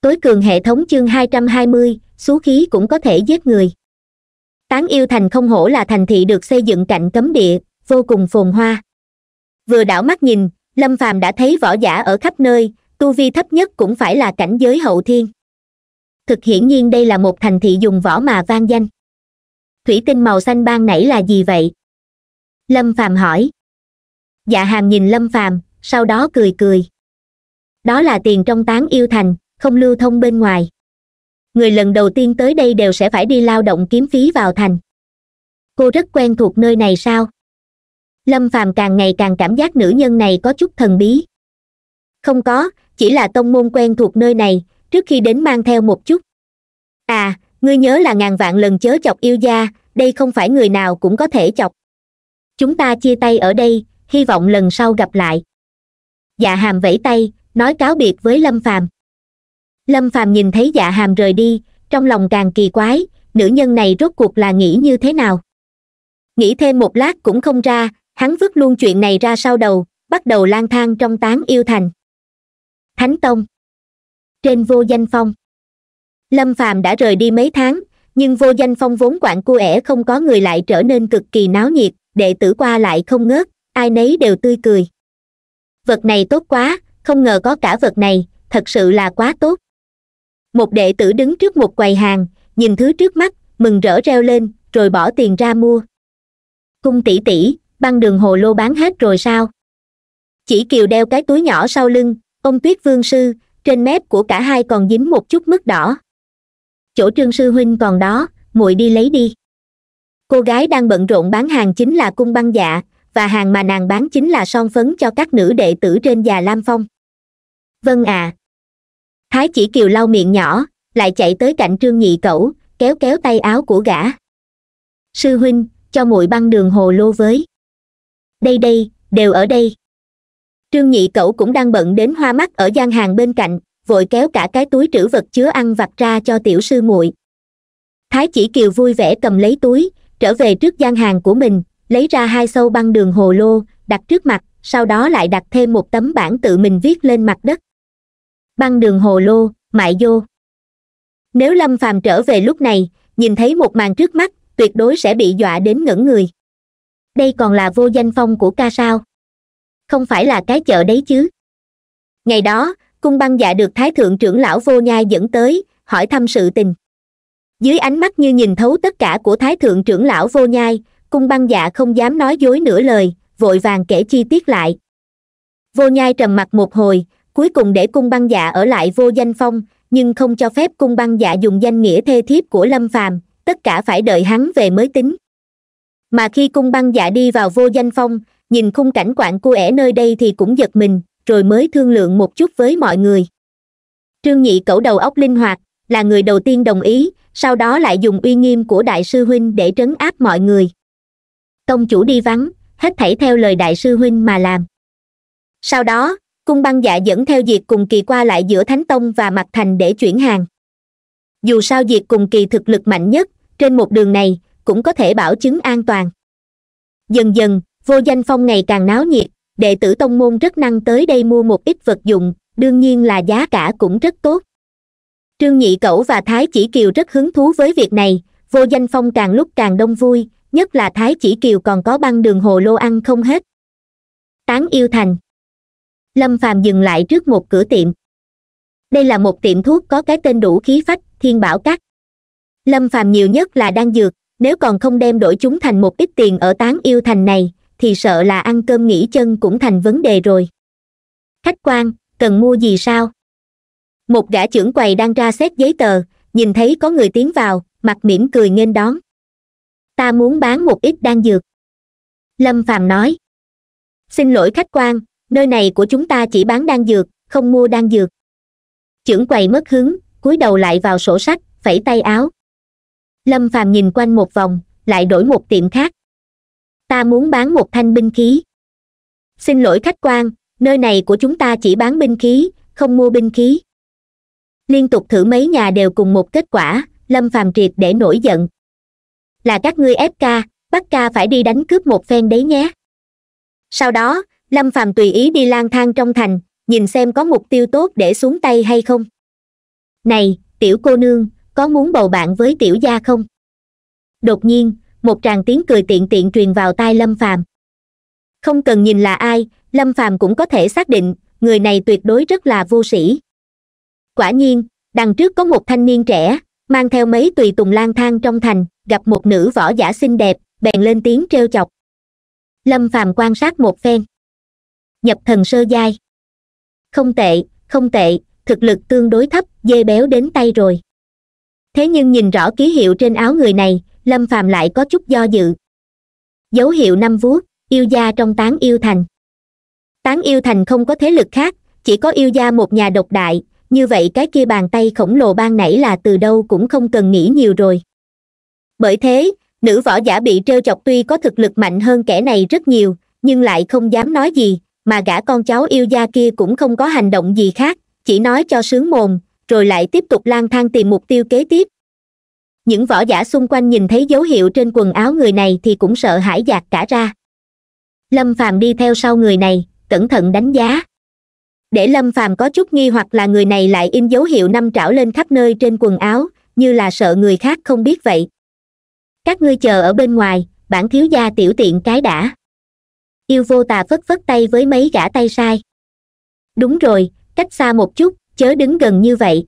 tối cường hệ thống chương 220, số khí cũng có thể giết người tán yêu thành không hổ là thành thị được xây dựng cạnh cấm địa vô cùng phồn hoa vừa đảo mắt nhìn lâm phàm đã thấy võ giả ở khắp nơi tu vi thấp nhất cũng phải là cảnh giới hậu thiên thực hiển nhiên đây là một thành thị dùng võ mà vang danh thủy tinh màu xanh ban nảy là gì vậy lâm phàm hỏi dạ hàm nhìn lâm phàm sau đó cười cười đó là tiền trong tán yêu thành không lưu thông bên ngoài người lần đầu tiên tới đây đều sẽ phải đi lao động kiếm phí vào thành cô rất quen thuộc nơi này sao lâm phàm càng ngày càng cảm giác nữ nhân này có chút thần bí không có chỉ là tông môn quen thuộc nơi này trước khi đến mang theo một chút à ngươi nhớ là ngàn vạn lần chớ chọc yêu gia đây không phải người nào cũng có thể chọc chúng ta chia tay ở đây hy vọng lần sau gặp lại dạ hàm vẫy tay nói cáo biệt với lâm phàm lâm phàm nhìn thấy dạ hàm rời đi trong lòng càng kỳ quái nữ nhân này rốt cuộc là nghĩ như thế nào nghĩ thêm một lát cũng không ra hắn vứt luôn chuyện này ra sau đầu bắt đầu lang thang trong tán yêu thành thánh tông trên vô danh phong lâm phàm đã rời đi mấy tháng nhưng vô danh phong vốn quản cu ẻ không có người lại trở nên cực kỳ náo nhiệt đệ tử qua lại không ngớt ai nấy đều tươi cười vật này tốt quá không ngờ có cả vật này thật sự là quá tốt một đệ tử đứng trước một quầy hàng nhìn thứ trước mắt mừng rỡ reo lên rồi bỏ tiền ra mua cung tỷ tỷ băng đường hồ lô bán hết rồi sao chỉ kiều đeo cái túi nhỏ sau lưng ông tuyết vương sư trên mép của cả hai còn dính một chút mức đỏ chỗ trương sư huynh còn đó muội đi lấy đi cô gái đang bận rộn bán hàng chính là cung băng dạ và hàng mà nàng bán chính là son phấn cho các nữ đệ tử trên già lam phong vâng à thái chỉ kiều lau miệng nhỏ lại chạy tới cạnh trương nhị cẩu kéo kéo tay áo của gã sư huynh cho muội băng đường hồ lô với đây đây đều ở đây trương nhị cẩu cũng đang bận đến hoa mắt ở gian hàng bên cạnh vội kéo cả cái túi trữ vật chứa ăn vặt ra cho tiểu sư muội thái chỉ kiều vui vẻ cầm lấy túi trở về trước gian hàng của mình lấy ra hai sâu băng đường hồ lô đặt trước mặt sau đó lại đặt thêm một tấm bảng tự mình viết lên mặt đất băng đường hồ lô mại vô nếu lâm phàm trở về lúc này nhìn thấy một màn trước mắt tuyệt đối sẽ bị dọa đến ngẩn người đây còn là vô danh phong của ca sao không phải là cái chợ đấy chứ ngày đó cung băng dạ được thái thượng trưởng lão vô nhai dẫn tới hỏi thăm sự tình dưới ánh mắt như nhìn thấu tất cả của thái thượng trưởng lão vô nhai cung băng dạ không dám nói dối nửa lời vội vàng kể chi tiết lại vô nhai trầm mặt một hồi cuối cùng để cung băng dạ ở lại vô danh phong nhưng không cho phép cung băng dạ dùng danh nghĩa thê thiếp của lâm phàm tất cả phải đợi hắn về mới tính mà khi cung băng dạ đi vào vô danh phong nhìn khung cảnh quạng cu ẻ nơi đây thì cũng giật mình rồi mới thương lượng một chút với mọi người trương nhị cẩu đầu óc linh hoạt là người đầu tiên đồng ý sau đó lại dùng uy nghiêm của đại sư huynh để trấn áp mọi người tông chủ đi vắng hết thảy theo lời đại sư huynh mà làm sau đó cung băng dạ dẫn theo diệt cùng kỳ qua lại giữa thánh tông và mặt thành để chuyển hàng dù sao diệt cùng kỳ thực lực mạnh nhất trên một đường này cũng có thể bảo chứng an toàn dần dần vô danh phong ngày càng náo nhiệt đệ tử tông môn rất năng tới đây mua một ít vật dụng đương nhiên là giá cả cũng rất tốt trương nhị cẩu và thái chỉ kiều rất hứng thú với việc này vô danh phong càng lúc càng đông vui nhất là thái chỉ kiều còn có băng đường hồ lô ăn không hết tán yêu thành lâm phàm dừng lại trước một cửa tiệm đây là một tiệm thuốc có cái tên đủ khí phách thiên bảo cát lâm phàm nhiều nhất là đang dược nếu còn không đem đổi chúng thành một ít tiền ở tán yêu thành này thì sợ là ăn cơm nghỉ chân cũng thành vấn đề rồi khách quan cần mua gì sao một gã trưởng quầy đang ra xét giấy tờ nhìn thấy có người tiến vào mặt mỉm cười nghênh đón ta muốn bán một ít đan dược lâm phàm nói xin lỗi khách quan nơi này của chúng ta chỉ bán đan dược không mua đan dược trưởng quầy mất hứng cúi đầu lại vào sổ sách phẩy tay áo lâm phàm nhìn quanh một vòng lại đổi một tiệm khác ta muốn bán một thanh binh khí xin lỗi khách quan nơi này của chúng ta chỉ bán binh khí không mua binh khí liên tục thử mấy nhà đều cùng một kết quả lâm phàm triệt để nổi giận là các ngươi ép ca bắt ca phải đi đánh cướp một phen đấy nhé sau đó lâm phàm tùy ý đi lang thang trong thành nhìn xem có mục tiêu tốt để xuống tay hay không này tiểu cô nương có muốn bầu bạn với tiểu gia không đột nhiên một tràng tiếng cười tiện tiện truyền vào tai lâm phàm không cần nhìn là ai lâm phàm cũng có thể xác định người này tuyệt đối rất là vô sĩ quả nhiên đằng trước có một thanh niên trẻ mang theo mấy tùy tùng lang thang trong thành gặp một nữ võ giả xinh đẹp bèn lên tiếng trêu chọc lâm phàm quan sát một phen nhập thần sơ giai không tệ không tệ thực lực tương đối thấp dê béo đến tay rồi thế nhưng nhìn rõ ký hiệu trên áo người này lâm phàm lại có chút do dự dấu hiệu năm vuốt yêu gia trong tán yêu thành tán yêu thành không có thế lực khác chỉ có yêu gia một nhà độc đại như vậy cái kia bàn tay khổng lồ ban nãy là từ đâu cũng không cần nghĩ nhiều rồi bởi thế nữ võ giả bị trêu chọc tuy có thực lực mạnh hơn kẻ này rất nhiều nhưng lại không dám nói gì mà gã con cháu yêu gia kia cũng không có hành động gì khác chỉ nói cho sướng mồm rồi lại tiếp tục lang thang tìm mục tiêu kế tiếp những võ giả xung quanh nhìn thấy dấu hiệu trên quần áo người này thì cũng sợ hãi giạt cả ra lâm phàm đi theo sau người này cẩn thận đánh giá để lâm phàm có chút nghi hoặc là người này lại in dấu hiệu năm trảo lên khắp nơi trên quần áo như là sợ người khác không biết vậy các ngươi chờ ở bên ngoài bản thiếu gia tiểu tiện cái đã yêu vô tà vất vất tay với mấy gã tay sai đúng rồi cách xa một chút chớ đứng gần như vậy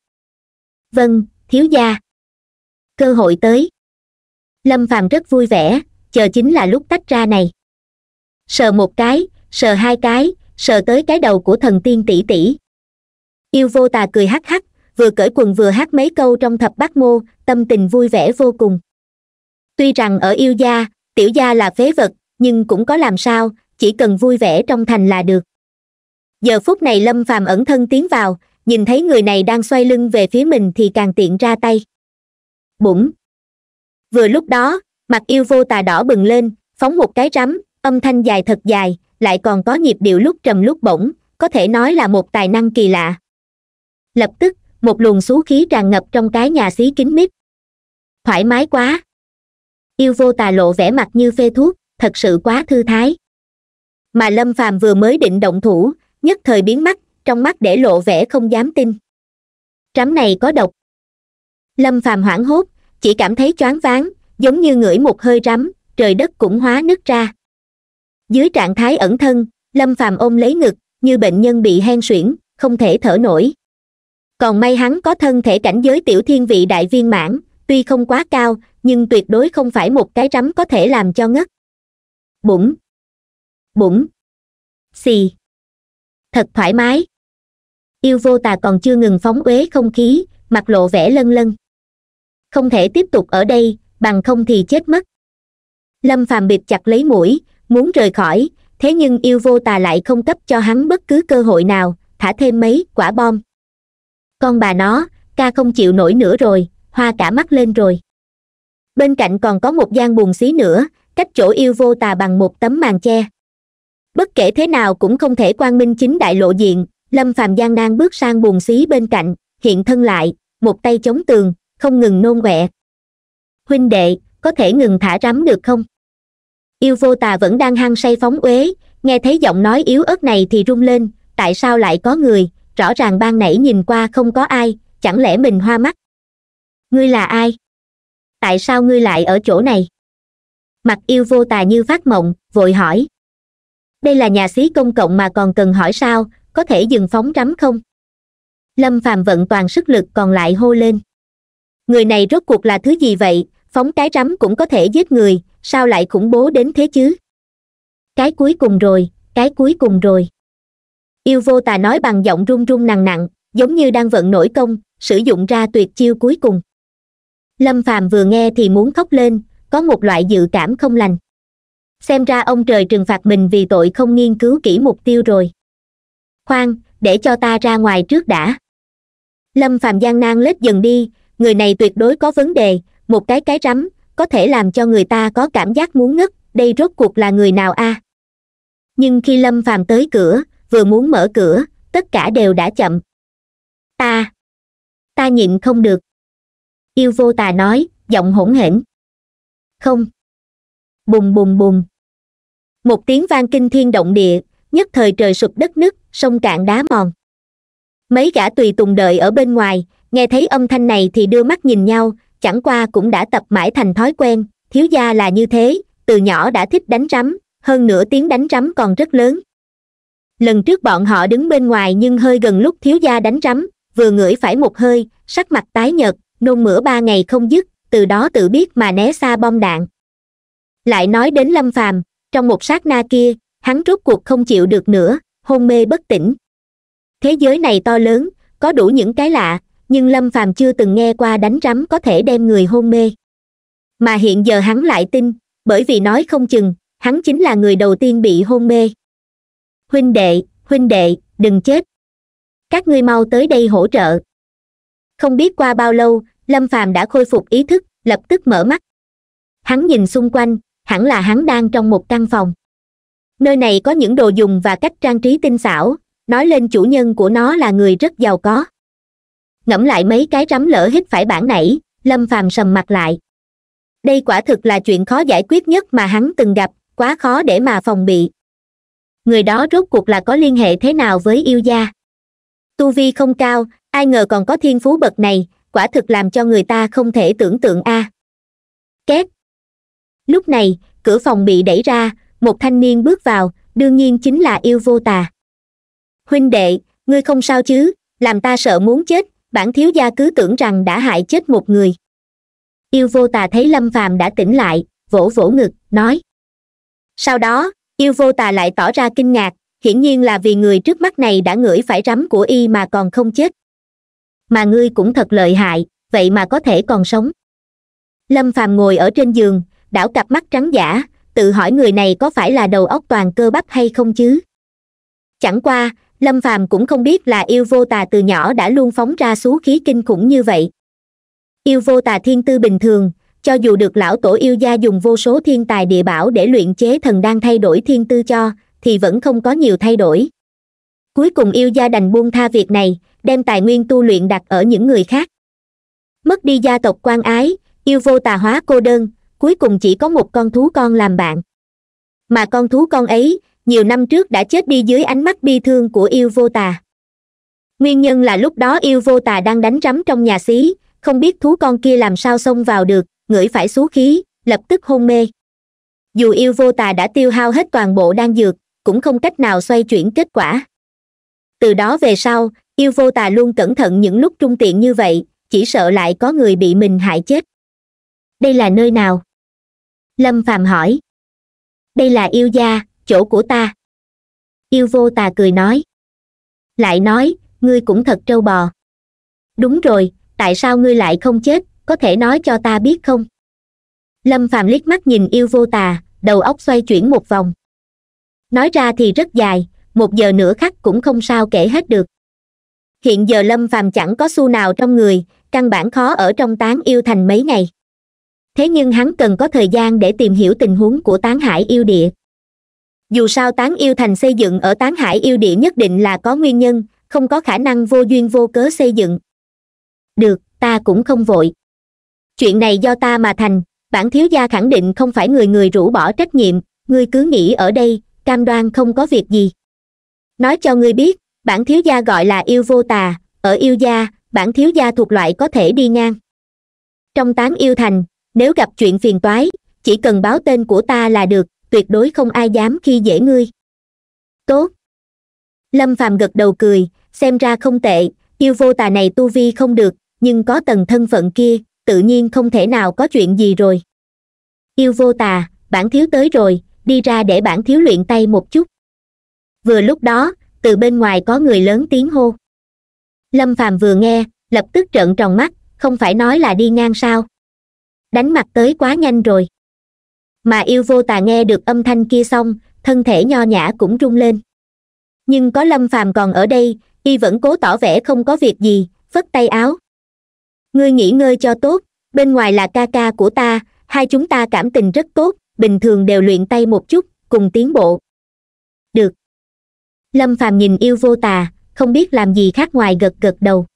vâng thiếu gia cơ hội tới lâm phàm rất vui vẻ chờ chính là lúc tách ra này sờ một cái sờ hai cái sờ tới cái đầu của thần tiên tỷ tỷ yêu vô tà cười hắc hắc vừa cởi quần vừa hát mấy câu trong thập bát mô tâm tình vui vẻ vô cùng tuy rằng ở yêu gia tiểu gia là phế vật nhưng cũng có làm sao chỉ cần vui vẻ trong thành là được giờ phút này lâm phàm ẩn thân tiến vào nhìn thấy người này đang xoay lưng về phía mình thì càng tiện ra tay bủng vừa lúc đó mặt yêu vô tà đỏ bừng lên phóng một cái rắm âm thanh dài thật dài lại còn có nhịp điệu lúc trầm lúc bổng có thể nói là một tài năng kỳ lạ lập tức một luồng xú khí tràn ngập trong cái nhà xí kín mít thoải mái quá yêu vô tà lộ vẻ mặt như phê thuốc thật sự quá thư thái mà lâm phàm vừa mới định động thủ nhất thời biến mắt trong mắt để lộ vẻ không dám tin trắm này có độc lâm phàm hoảng hốt chỉ cảm thấy choáng váng giống như ngửi một hơi rắm trời đất cũng hóa nứt ra dưới trạng thái ẩn thân lâm phàm ôm lấy ngực như bệnh nhân bị hen suyễn không thể thở nổi còn may hắn có thân thể cảnh giới tiểu thiên vị đại viên mãn tuy không quá cao nhưng tuyệt đối không phải một cái rắm có thể làm cho ngất bụng bụng xì thật thoải mái yêu vô tà còn chưa ngừng phóng uế không khí mặt lộ vẻ lân lân không thể tiếp tục ở đây bằng không thì chết mất lâm phàm bịt chặt lấy mũi muốn rời khỏi thế nhưng yêu vô tà lại không cấp cho hắn bất cứ cơ hội nào thả thêm mấy quả bom con bà nó ca không chịu nổi nữa rồi hoa cả mắt lên rồi bên cạnh còn có một gian bùn xí nữa cách chỗ yêu vô tà bằng một tấm màn che bất kể thế nào cũng không thể quang minh chính đại lộ diện lâm phàm Giang nan bước sang buồn xí bên cạnh hiện thân lại một tay chống tường không ngừng nôn quẹ huynh đệ có thể ngừng thả rắm được không yêu vô tà vẫn đang hăng say phóng uế nghe thấy giọng nói yếu ớt này thì rung lên tại sao lại có người rõ ràng ban nãy nhìn qua không có ai chẳng lẽ mình hoa mắt ngươi là ai tại sao ngươi lại ở chỗ này mặt yêu vô tà như phát mộng vội hỏi đây là nhà xí công cộng mà còn cần hỏi sao có thể dừng phóng rắm không lâm phàm vận toàn sức lực còn lại hô lên người này rốt cuộc là thứ gì vậy phóng cái rắm cũng có thể giết người sao lại khủng bố đến thế chứ cái cuối cùng rồi cái cuối cùng rồi yêu vô tà nói bằng giọng run run nặng nặng giống như đang vận nổi công sử dụng ra tuyệt chiêu cuối cùng lâm phàm vừa nghe thì muốn khóc lên có một loại dự cảm không lành xem ra ông trời trừng phạt mình vì tội không nghiên cứu kỹ mục tiêu rồi khoan để cho ta ra ngoài trước đã lâm phàm gian nan lết dần đi người này tuyệt đối có vấn đề một cái cái rắm có thể làm cho người ta có cảm giác muốn ngất đây rốt cuộc là người nào a à? nhưng khi lâm phàm tới cửa vừa muốn mở cửa tất cả đều đã chậm ta ta nhịn không được yêu vô tà nói giọng hỗn hển không bùm bùm bùm một tiếng vang kinh thiên động địa nhất thời trời sụp đất nứt sông cạn đá mòn mấy gã tùy tùng đợi ở bên ngoài nghe thấy âm thanh này thì đưa mắt nhìn nhau chẳng qua cũng đã tập mãi thành thói quen thiếu gia là như thế từ nhỏ đã thích đánh rắm hơn nửa tiếng đánh rắm còn rất lớn lần trước bọn họ đứng bên ngoài nhưng hơi gần lúc thiếu gia đánh rắm vừa ngửi phải một hơi sắc mặt tái nhợt nôn mửa ba ngày không dứt từ đó tự biết mà né xa bom đạn lại nói đến lâm phàm trong một sát na kia hắn rốt cuộc không chịu được nữa hôn mê bất tỉnh thế giới này to lớn có đủ những cái lạ nhưng lâm phàm chưa từng nghe qua đánh rắm có thể đem người hôn mê mà hiện giờ hắn lại tin bởi vì nói không chừng hắn chính là người đầu tiên bị hôn mê huynh đệ huynh đệ đừng chết các ngươi mau tới đây hỗ trợ không biết qua bao lâu lâm phàm đã khôi phục ý thức lập tức mở mắt hắn nhìn xung quanh hẳn là hắn đang trong một căn phòng nơi này có những đồ dùng và cách trang trí tinh xảo nói lên chủ nhân của nó là người rất giàu có ngẫm lại mấy cái rắm lỡ hít phải bản nãy, lâm phàm sầm mặt lại đây quả thực là chuyện khó giải quyết nhất mà hắn từng gặp quá khó để mà phòng bị người đó rốt cuộc là có liên hệ thế nào với yêu gia tu vi không cao ai ngờ còn có thiên phú bậc này quả thực làm cho người ta không thể tưởng tượng a két lúc này cửa phòng bị đẩy ra một thanh niên bước vào đương nhiên chính là yêu vô tà huynh đệ ngươi không sao chứ làm ta sợ muốn chết bản thiếu gia cứ tưởng rằng đã hại chết một người yêu vô tà thấy lâm phàm đã tỉnh lại vỗ vỗ ngực nói sau đó yêu vô tà lại tỏ ra kinh ngạc hiển nhiên là vì người trước mắt này đã ngửi phải rắm của y mà còn không chết mà ngươi cũng thật lợi hại vậy mà có thể còn sống lâm phàm ngồi ở trên giường đảo cặp mắt trắng giả tự hỏi người này có phải là đầu óc toàn cơ bắp hay không chứ chẳng qua lâm phàm cũng không biết là yêu vô tà từ nhỏ đã luôn phóng ra xú khí kinh khủng như vậy yêu vô tà thiên tư bình thường cho dù được lão tổ yêu gia dùng vô số thiên tài địa bảo để luyện chế thần đang thay đổi thiên tư cho thì vẫn không có nhiều thay đổi cuối cùng yêu gia đành buông tha việc này đem tài nguyên tu luyện đặt ở những người khác mất đi gia tộc quan ái yêu vô tà hóa cô đơn cuối cùng chỉ có một con thú con làm bạn mà con thú con ấy nhiều năm trước đã chết đi dưới ánh mắt bi thương của yêu vô tà nguyên nhân là lúc đó yêu vô tà đang đánh rắm trong nhà xí không biết thú con kia làm sao xông vào được ngửi phải xú khí lập tức hôn mê dù yêu vô tà đã tiêu hao hết toàn bộ đan dược cũng không cách nào xoay chuyển kết quả từ đó về sau yêu vô tà luôn cẩn thận những lúc trung tiện như vậy chỉ sợ lại có người bị mình hại chết đây là nơi nào lâm phàm hỏi đây là yêu gia chỗ của ta yêu vô tà cười nói lại nói ngươi cũng thật trâu bò đúng rồi tại sao ngươi lại không chết có thể nói cho ta biết không lâm phàm liếc mắt nhìn yêu vô tà đầu óc xoay chuyển một vòng nói ra thì rất dài một giờ nửa khắc cũng không sao kể hết được hiện giờ lâm phàm chẳng có xu nào trong người căn bản khó ở trong tán yêu thành mấy ngày thế nhưng hắn cần có thời gian để tìm hiểu tình huống của tán hải yêu địa dù sao tán yêu thành xây dựng ở tán hải yêu địa nhất định là có nguyên nhân không có khả năng vô duyên vô cớ xây dựng được ta cũng không vội chuyện này do ta mà thành bản thiếu gia khẳng định không phải người người rũ bỏ trách nhiệm ngươi cứ nghĩ ở đây cam đoan không có việc gì nói cho ngươi biết bản thiếu gia gọi là yêu vô tà ở yêu gia bản thiếu gia thuộc loại có thể đi ngang trong tán yêu thành nếu gặp chuyện phiền toái chỉ cần báo tên của ta là được tuyệt đối không ai dám khi dễ ngươi tốt lâm phàm gật đầu cười xem ra không tệ yêu vô tà này tu vi không được nhưng có tầng thân phận kia tự nhiên không thể nào có chuyện gì rồi yêu vô tà bản thiếu tới rồi đi ra để bản thiếu luyện tay một chút vừa lúc đó từ bên ngoài có người lớn tiếng hô lâm phàm vừa nghe lập tức trợn tròn mắt không phải nói là đi ngang sao đánh mặt tới quá nhanh rồi mà yêu vô tà nghe được âm thanh kia xong thân thể nho nhã cũng rung lên nhưng có lâm phàm còn ở đây y vẫn cố tỏ vẻ không có việc gì phất tay áo ngươi nghỉ ngơi cho tốt bên ngoài là ca ca của ta hai chúng ta cảm tình rất tốt bình thường đều luyện tay một chút cùng tiến bộ được lâm phàm nhìn yêu vô tà không biết làm gì khác ngoài gật gật đầu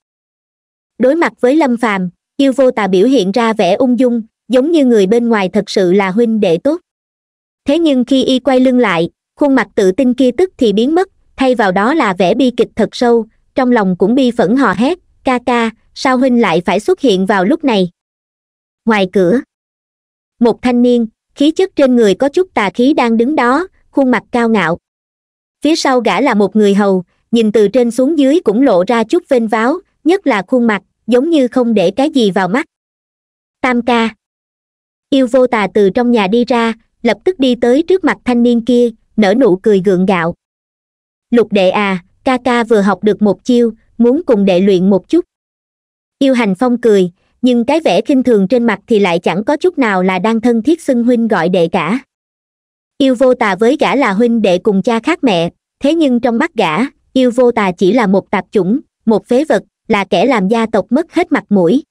đối mặt với lâm phàm yêu vô tà biểu hiện ra vẻ ung dung giống như người bên ngoài thật sự là huynh đệ tốt thế nhưng khi y quay lưng lại khuôn mặt tự tin kia tức thì biến mất thay vào đó là vẻ bi kịch thật sâu trong lòng cũng bi phẫn hò hét ca ca sao huynh lại phải xuất hiện vào lúc này ngoài cửa một thanh niên khí chất trên người có chút tà khí đang đứng đó khuôn mặt cao ngạo phía sau gã là một người hầu nhìn từ trên xuống dưới cũng lộ ra chút vênh váo nhất là khuôn mặt giống như không để cái gì vào mắt tam ca yêu vô tà từ trong nhà đi ra lập tức đi tới trước mặt thanh niên kia nở nụ cười gượng gạo lục đệ à ca ca vừa học được một chiêu muốn cùng đệ luyện một chút yêu hành phong cười nhưng cái vẻ khinh thường trên mặt thì lại chẳng có chút nào là đang thân thiết xưng huynh gọi đệ cả yêu vô tà với gã là huynh đệ cùng cha khác mẹ thế nhưng trong mắt gã yêu vô tà chỉ là một tạp chủng một phế vật là kẻ làm gia tộc mất hết mặt mũi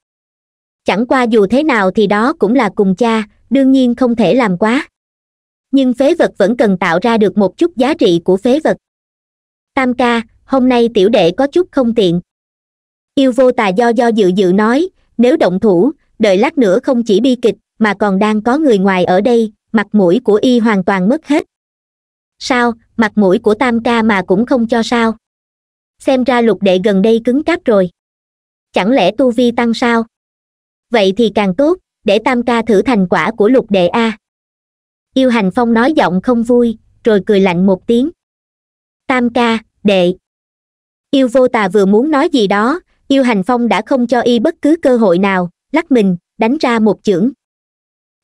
chẳng qua dù thế nào thì đó cũng là cùng cha đương nhiên không thể làm quá nhưng phế vật vẫn cần tạo ra được một chút giá trị của phế vật tam ca hôm nay tiểu đệ có chút không tiện yêu vô tà do do dự dự nói nếu động thủ đợi lát nữa không chỉ bi kịch mà còn đang có người ngoài ở đây mặt mũi của y hoàn toàn mất hết sao mặt mũi của tam ca mà cũng không cho sao xem ra lục đệ gần đây cứng cáp rồi chẳng lẽ tu vi tăng sao vậy thì càng tốt để tam ca thử thành quả của lục đệ a yêu hành phong nói giọng không vui rồi cười lạnh một tiếng tam ca đệ yêu vô tà vừa muốn nói gì đó yêu hành phong đã không cho y bất cứ cơ hội nào lắc mình đánh ra một chưởng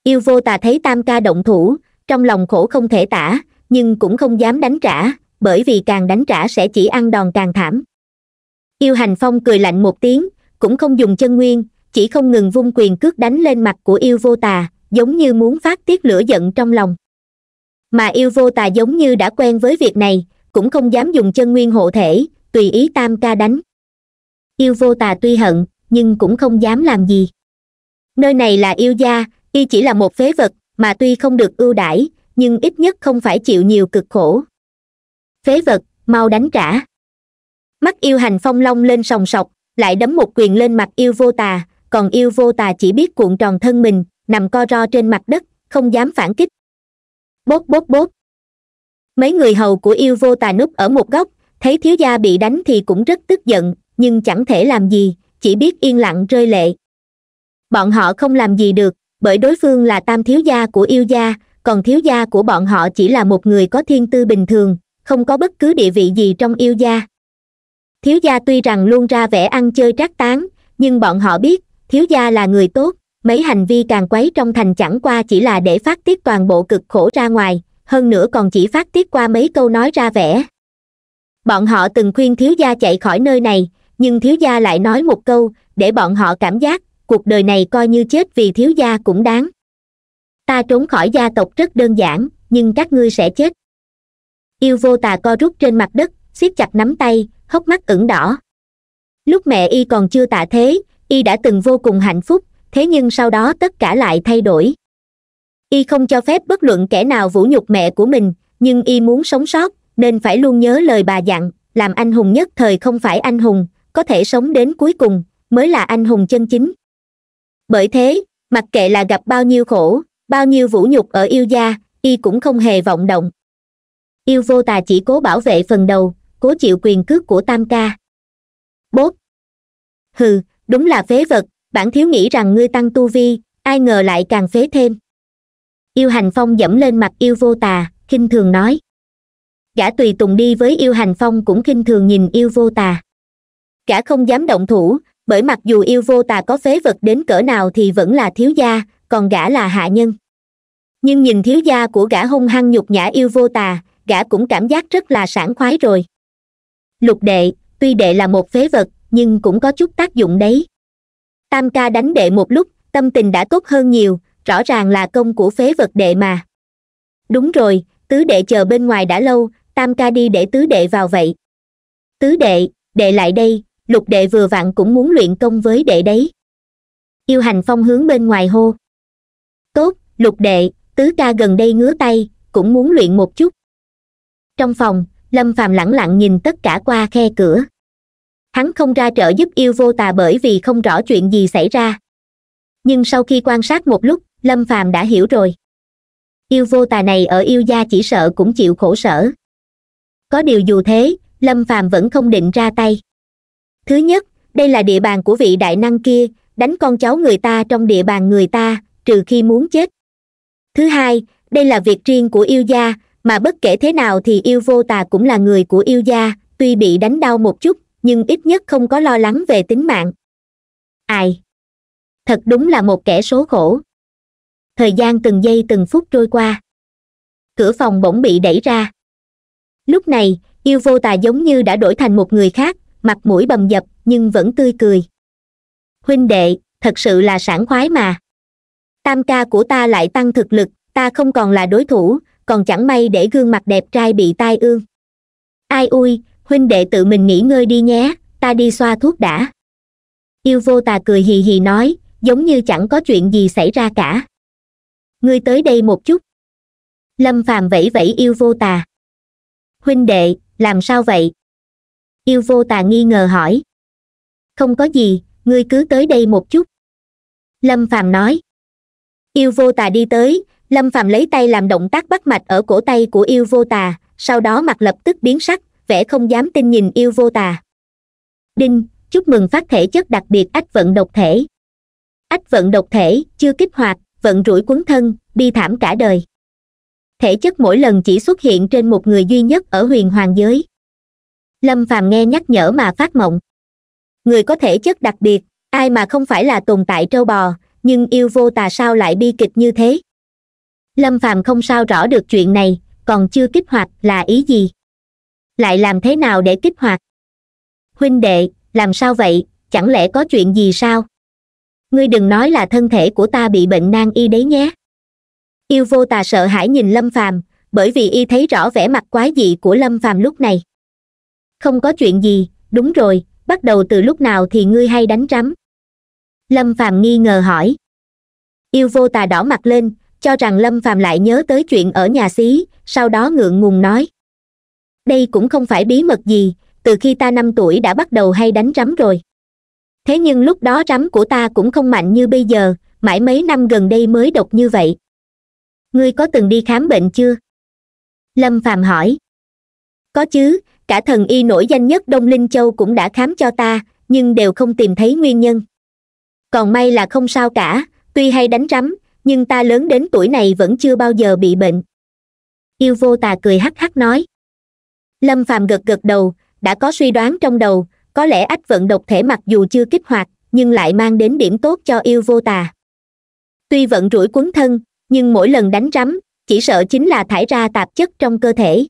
yêu vô tà thấy tam ca động thủ trong lòng khổ không thể tả nhưng cũng không dám đánh trả bởi vì càng đánh trả sẽ chỉ ăn đòn càng thảm yêu hành phong cười lạnh một tiếng cũng không dùng chân nguyên chỉ không ngừng vung quyền cước đánh lên mặt của yêu vô tà giống như muốn phát tiết lửa giận trong lòng mà yêu vô tà giống như đã quen với việc này cũng không dám dùng chân nguyên hộ thể tùy ý tam ca đánh yêu vô tà tuy hận nhưng cũng không dám làm gì nơi này là yêu gia y chỉ là một phế vật mà tuy không được ưu đãi nhưng ít nhất không phải chịu nhiều cực khổ phế vật mau đánh trả mắt yêu hành phong long lên sòng sọc lại đấm một quyền lên mặt yêu vô tà còn yêu vô tà chỉ biết cuộn tròn thân mình nằm co ro trên mặt đất không dám phản kích bốt bốt bốt mấy người hầu của yêu vô tà núp ở một góc thấy thiếu gia bị đánh thì cũng rất tức giận nhưng chẳng thể làm gì chỉ biết yên lặng rơi lệ bọn họ không làm gì được bởi đối phương là tam thiếu gia của yêu gia còn thiếu gia của bọn họ chỉ là một người có thiên tư bình thường không có bất cứ địa vị gì trong yêu gia thiếu gia tuy rằng luôn ra vẻ ăn chơi trác tán nhưng bọn họ biết thiếu gia là người tốt mấy hành vi càng quấy trong thành chẳng qua chỉ là để phát tiết toàn bộ cực khổ ra ngoài hơn nữa còn chỉ phát tiết qua mấy câu nói ra vẻ bọn họ từng khuyên thiếu gia chạy khỏi nơi này nhưng thiếu gia lại nói một câu để bọn họ cảm giác cuộc đời này coi như chết vì thiếu gia cũng đáng ta trốn khỏi gia tộc rất đơn giản nhưng các ngươi sẽ chết yêu vô tà co rút trên mặt đất siết chặt nắm tay hốc mắt ửng đỏ lúc mẹ y còn chưa tạ thế y đã từng vô cùng hạnh phúc thế nhưng sau đó tất cả lại thay đổi y không cho phép bất luận kẻ nào vũ nhục mẹ của mình nhưng y muốn sống sót nên phải luôn nhớ lời bà dặn làm anh hùng nhất thời không phải anh hùng có thể sống đến cuối cùng mới là anh hùng chân chính bởi thế mặc kệ là gặp bao nhiêu khổ bao nhiêu vũ nhục ở yêu gia y cũng không hề vọng động yêu vô tà chỉ cố bảo vệ phần đầu cố chịu quyền cước của tam ca bốp hừ đúng là phế vật bản thiếu nghĩ rằng ngươi tăng tu vi ai ngờ lại càng phế thêm yêu hành phong dẫm lên mặt yêu vô tà khinh thường nói gã tùy tùng đi với yêu hành phong cũng khinh thường nhìn yêu vô tà gã không dám động thủ bởi mặc dù yêu vô tà có phế vật đến cỡ nào thì vẫn là thiếu gia còn gã là hạ nhân nhưng nhìn thiếu gia của gã hung hăng nhục nhã yêu vô tà gã cũng cảm giác rất là sảng khoái rồi lục đệ tuy đệ là một phế vật nhưng cũng có chút tác dụng đấy tam ca đánh đệ một lúc tâm tình đã tốt hơn nhiều rõ ràng là công của phế vật đệ mà đúng rồi tứ đệ chờ bên ngoài đã lâu tam ca đi để tứ đệ vào vậy tứ đệ đệ lại đây lục đệ vừa vặn cũng muốn luyện công với đệ đấy yêu hành phong hướng bên ngoài hô tốt lục đệ tứ ca gần đây ngứa tay cũng muốn luyện một chút trong phòng lâm phàm lẳng lặng nhìn tất cả qua khe cửa hắn không ra trợ giúp yêu vô tà bởi vì không rõ chuyện gì xảy ra nhưng sau khi quan sát một lúc lâm phàm đã hiểu rồi yêu vô tà này ở yêu gia chỉ sợ cũng chịu khổ sở có điều dù thế lâm phàm vẫn không định ra tay thứ nhất đây là địa bàn của vị đại năng kia đánh con cháu người ta trong địa bàn người ta trừ khi muốn chết thứ hai đây là việc riêng của yêu gia mà bất kể thế nào thì yêu vô tà cũng là người của yêu gia tuy bị đánh đau một chút nhưng ít nhất không có lo lắng về tính mạng ai thật đúng là một kẻ số khổ thời gian từng giây từng phút trôi qua cửa phòng bỗng bị đẩy ra lúc này yêu vô tà giống như đã đổi thành một người khác mặt mũi bầm dập nhưng vẫn tươi cười huynh đệ thật sự là sảng khoái mà tam ca của ta lại tăng thực lực ta không còn là đối thủ còn chẳng may để gương mặt đẹp trai bị tai ương ai ui huynh đệ tự mình nghỉ ngơi đi nhé ta đi xoa thuốc đã yêu vô tà cười hì hì nói giống như chẳng có chuyện gì xảy ra cả ngươi tới đây một chút lâm phàm vẫy vẫy yêu vô tà huynh đệ làm sao vậy yêu vô tà nghi ngờ hỏi không có gì ngươi cứ tới đây một chút lâm phàm nói yêu vô tà đi tới lâm phàm lấy tay làm động tác bắt mạch ở cổ tay của yêu vô tà sau đó mặt lập tức biến sắc vẻ không dám tin nhìn yêu vô tà đinh chúc mừng phát thể chất đặc biệt ách vận độc thể ách vận độc thể chưa kích hoạt vận rủi quấn thân bi thảm cả đời thể chất mỗi lần chỉ xuất hiện trên một người duy nhất ở huyền hoàng giới lâm phàm nghe nhắc nhở mà phát mộng người có thể chất đặc biệt ai mà không phải là tồn tại trâu bò nhưng yêu vô tà sao lại bi kịch như thế lâm phàm không sao rõ được chuyện này còn chưa kích hoạt là ý gì lại làm thế nào để kích hoạt huynh đệ làm sao vậy chẳng lẽ có chuyện gì sao ngươi đừng nói là thân thể của ta bị bệnh nan y đấy nhé yêu vô tà sợ hãi nhìn lâm phàm bởi vì y thấy rõ vẻ mặt quái dị của lâm phàm lúc này không có chuyện gì đúng rồi bắt đầu từ lúc nào thì ngươi hay đánh rắm lâm phàm nghi ngờ hỏi yêu vô tà đỏ mặt lên cho rằng lâm phàm lại nhớ tới chuyện ở nhà xí sau đó ngượng ngùng nói đây cũng không phải bí mật gì từ khi ta năm tuổi đã bắt đầu hay đánh rắm rồi thế nhưng lúc đó rắm của ta cũng không mạnh như bây giờ mãi mấy năm gần đây mới độc như vậy ngươi có từng đi khám bệnh chưa lâm phàm hỏi có chứ cả thần y nổi danh nhất đông linh châu cũng đã khám cho ta nhưng đều không tìm thấy nguyên nhân còn may là không sao cả tuy hay đánh rắm nhưng ta lớn đến tuổi này vẫn chưa bao giờ bị bệnh yêu vô tà cười hắc hắc nói lâm phàm gật gật đầu đã có suy đoán trong đầu có lẽ ách vận độc thể mặc dù chưa kích hoạt nhưng lại mang đến điểm tốt cho yêu vô tà tuy vận rủi quấn thân nhưng mỗi lần đánh rắm chỉ sợ chính là thải ra tạp chất trong cơ thể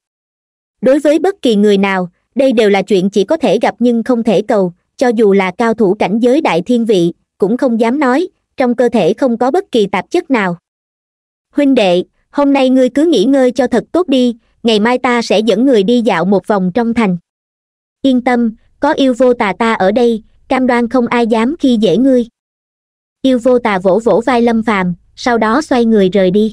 đối với bất kỳ người nào đây đều là chuyện chỉ có thể gặp nhưng không thể cầu cho dù là cao thủ cảnh giới đại thiên vị cũng không dám nói trong cơ thể không có bất kỳ tạp chất nào huynh đệ hôm nay ngươi cứ nghỉ ngơi cho thật tốt đi ngày mai ta sẽ dẫn người đi dạo một vòng trong thành yên tâm có yêu vô tà ta ở đây cam đoan không ai dám khi dễ ngươi yêu vô tà vỗ vỗ vai lâm phàm sau đó xoay người rời đi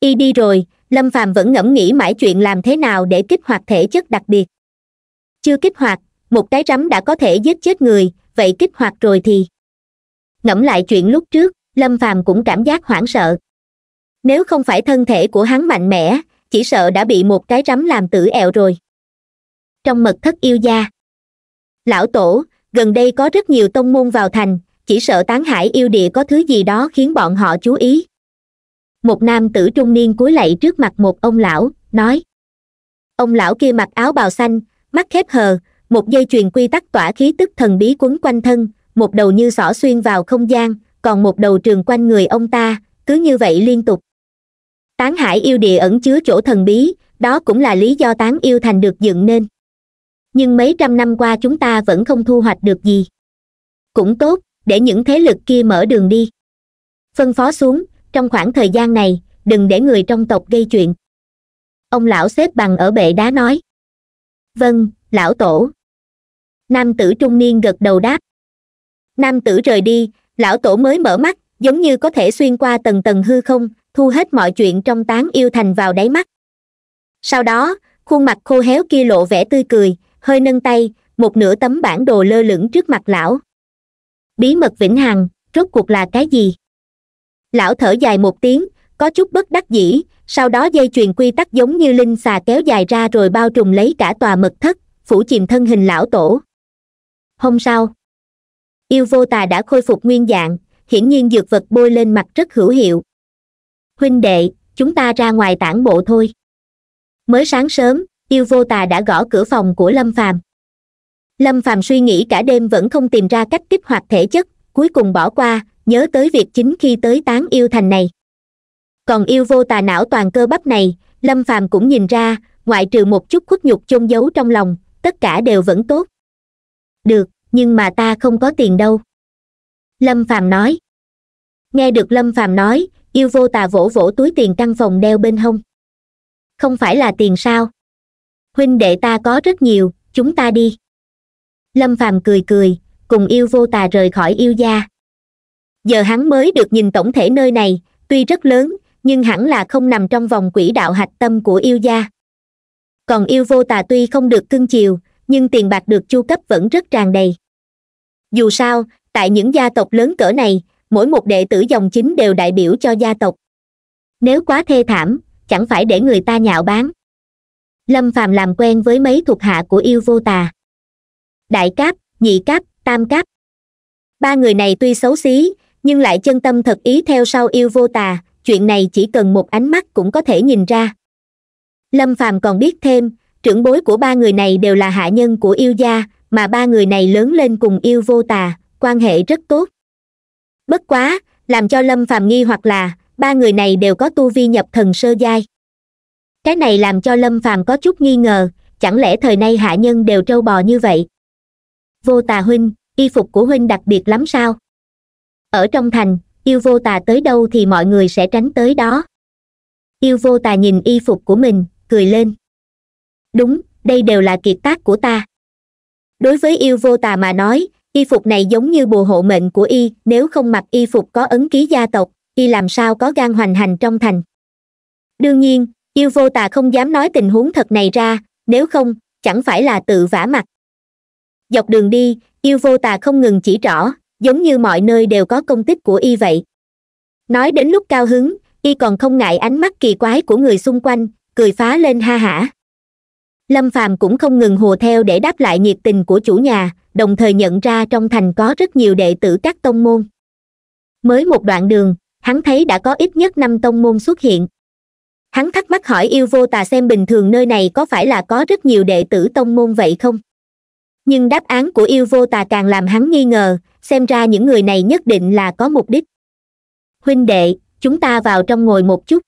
y đi rồi lâm phàm vẫn ngẫm nghĩ mãi chuyện làm thế nào để kích hoạt thể chất đặc biệt chưa kích hoạt một cái rắm đã có thể giết chết người vậy kích hoạt rồi thì ngẫm lại chuyện lúc trước lâm phàm cũng cảm giác hoảng sợ nếu không phải thân thể của hắn mạnh mẽ chỉ sợ đã bị một cái rắm làm tử ẹo rồi trong mật thất yêu gia lão tổ gần đây có rất nhiều tông môn vào thành chỉ sợ tán hải yêu địa có thứ gì đó khiến bọn họ chú ý một nam tử trung niên cúi lạy trước mặt một ông lão nói ông lão kia mặc áo bào xanh mắt khép hờ một dây chuyền quy tắc tỏa khí tức thần bí quấn quanh thân một đầu như xỏ xuyên vào không gian còn một đầu trường quanh người ông ta cứ như vậy liên tục tán hải yêu địa ẩn chứa chỗ thần bí đó cũng là lý do tán yêu thành được dựng nên nhưng mấy trăm năm qua chúng ta vẫn không thu hoạch được gì cũng tốt để những thế lực kia mở đường đi phân phó xuống trong khoảng thời gian này đừng để người trong tộc gây chuyện ông lão xếp bằng ở bệ đá nói vâng lão tổ nam tử trung niên gật đầu đáp nam tử rời đi lão tổ mới mở mắt giống như có thể xuyên qua tầng tầng hư không thu hết mọi chuyện trong tán yêu thành vào đáy mắt sau đó khuôn mặt khô héo kia lộ vẻ tươi cười hơi nâng tay một nửa tấm bản đồ lơ lửng trước mặt lão bí mật vĩnh hằng rốt cuộc là cái gì lão thở dài một tiếng có chút bất đắc dĩ sau đó dây chuyền quy tắc giống như linh xà kéo dài ra rồi bao trùm lấy cả tòa mật thất phủ chìm thân hình lão tổ hôm sau yêu vô tà đã khôi phục nguyên dạng hiển nhiên dược vật bôi lên mặt rất hữu hiệu huynh đệ chúng ta ra ngoài tản bộ thôi mới sáng sớm yêu vô tà đã gõ cửa phòng của lâm phàm lâm phàm suy nghĩ cả đêm vẫn không tìm ra cách kích hoạt thể chất cuối cùng bỏ qua nhớ tới việc chính khi tới tán yêu thành này còn yêu vô tà não toàn cơ bắp này lâm phàm cũng nhìn ra ngoại trừ một chút khuất nhục chôn giấu trong lòng tất cả đều vẫn tốt được nhưng mà ta không có tiền đâu lâm phàm nói nghe được lâm phàm nói yêu vô tà vỗ vỗ túi tiền căn phòng đeo bên hông không phải là tiền sao huynh đệ ta có rất nhiều chúng ta đi lâm phàm cười cười cùng yêu vô tà rời khỏi yêu gia giờ hắn mới được nhìn tổng thể nơi này tuy rất lớn nhưng hẳn là không nằm trong vòng quỹ đạo hạch tâm của yêu gia còn yêu vô tà tuy không được cưng chiều nhưng tiền bạc được chu cấp vẫn rất tràn đầy dù sao tại những gia tộc lớn cỡ này mỗi một đệ tử dòng chính đều đại biểu cho gia tộc nếu quá thê thảm chẳng phải để người ta nhạo báng lâm phàm làm quen với mấy thuộc hạ của yêu vô tà đại cáp nhị cáp tam cáp ba người này tuy xấu xí nhưng lại chân tâm thật ý theo sau yêu vô tà chuyện này chỉ cần một ánh mắt cũng có thể nhìn ra lâm phàm còn biết thêm trưởng bối của ba người này đều là hạ nhân của yêu gia mà ba người này lớn lên cùng yêu vô tà quan hệ rất tốt bất quá làm cho lâm phàm nghi hoặc là ba người này đều có tu vi nhập thần sơ giai cái này làm cho lâm phàm có chút nghi ngờ chẳng lẽ thời nay hạ nhân đều trâu bò như vậy vô tà huynh y phục của huynh đặc biệt lắm sao ở trong thành yêu vô tà tới đâu thì mọi người sẽ tránh tới đó yêu vô tà nhìn y phục của mình cười lên đúng đây đều là kiệt tác của ta đối với yêu vô tà mà nói y phục này giống như bùa hộ mệnh của y nếu không mặc y phục có ấn ký gia tộc y làm sao có gan hoành hành trong thành đương nhiên yêu vô tà không dám nói tình huống thật này ra nếu không chẳng phải là tự vả mặt dọc đường đi yêu vô tà không ngừng chỉ rõ giống như mọi nơi đều có công tích của y vậy nói đến lúc cao hứng y còn không ngại ánh mắt kỳ quái của người xung quanh cười phá lên ha hả lâm phàm cũng không ngừng hùa theo để đáp lại nhiệt tình của chủ nhà đồng thời nhận ra trong thành có rất nhiều đệ tử các tông môn mới một đoạn đường hắn thấy đã có ít nhất năm tông môn xuất hiện hắn thắc mắc hỏi yêu vô tà xem bình thường nơi này có phải là có rất nhiều đệ tử tông môn vậy không nhưng đáp án của yêu vô tà càng làm hắn nghi ngờ xem ra những người này nhất định là có mục đích huynh đệ chúng ta vào trong ngồi một chút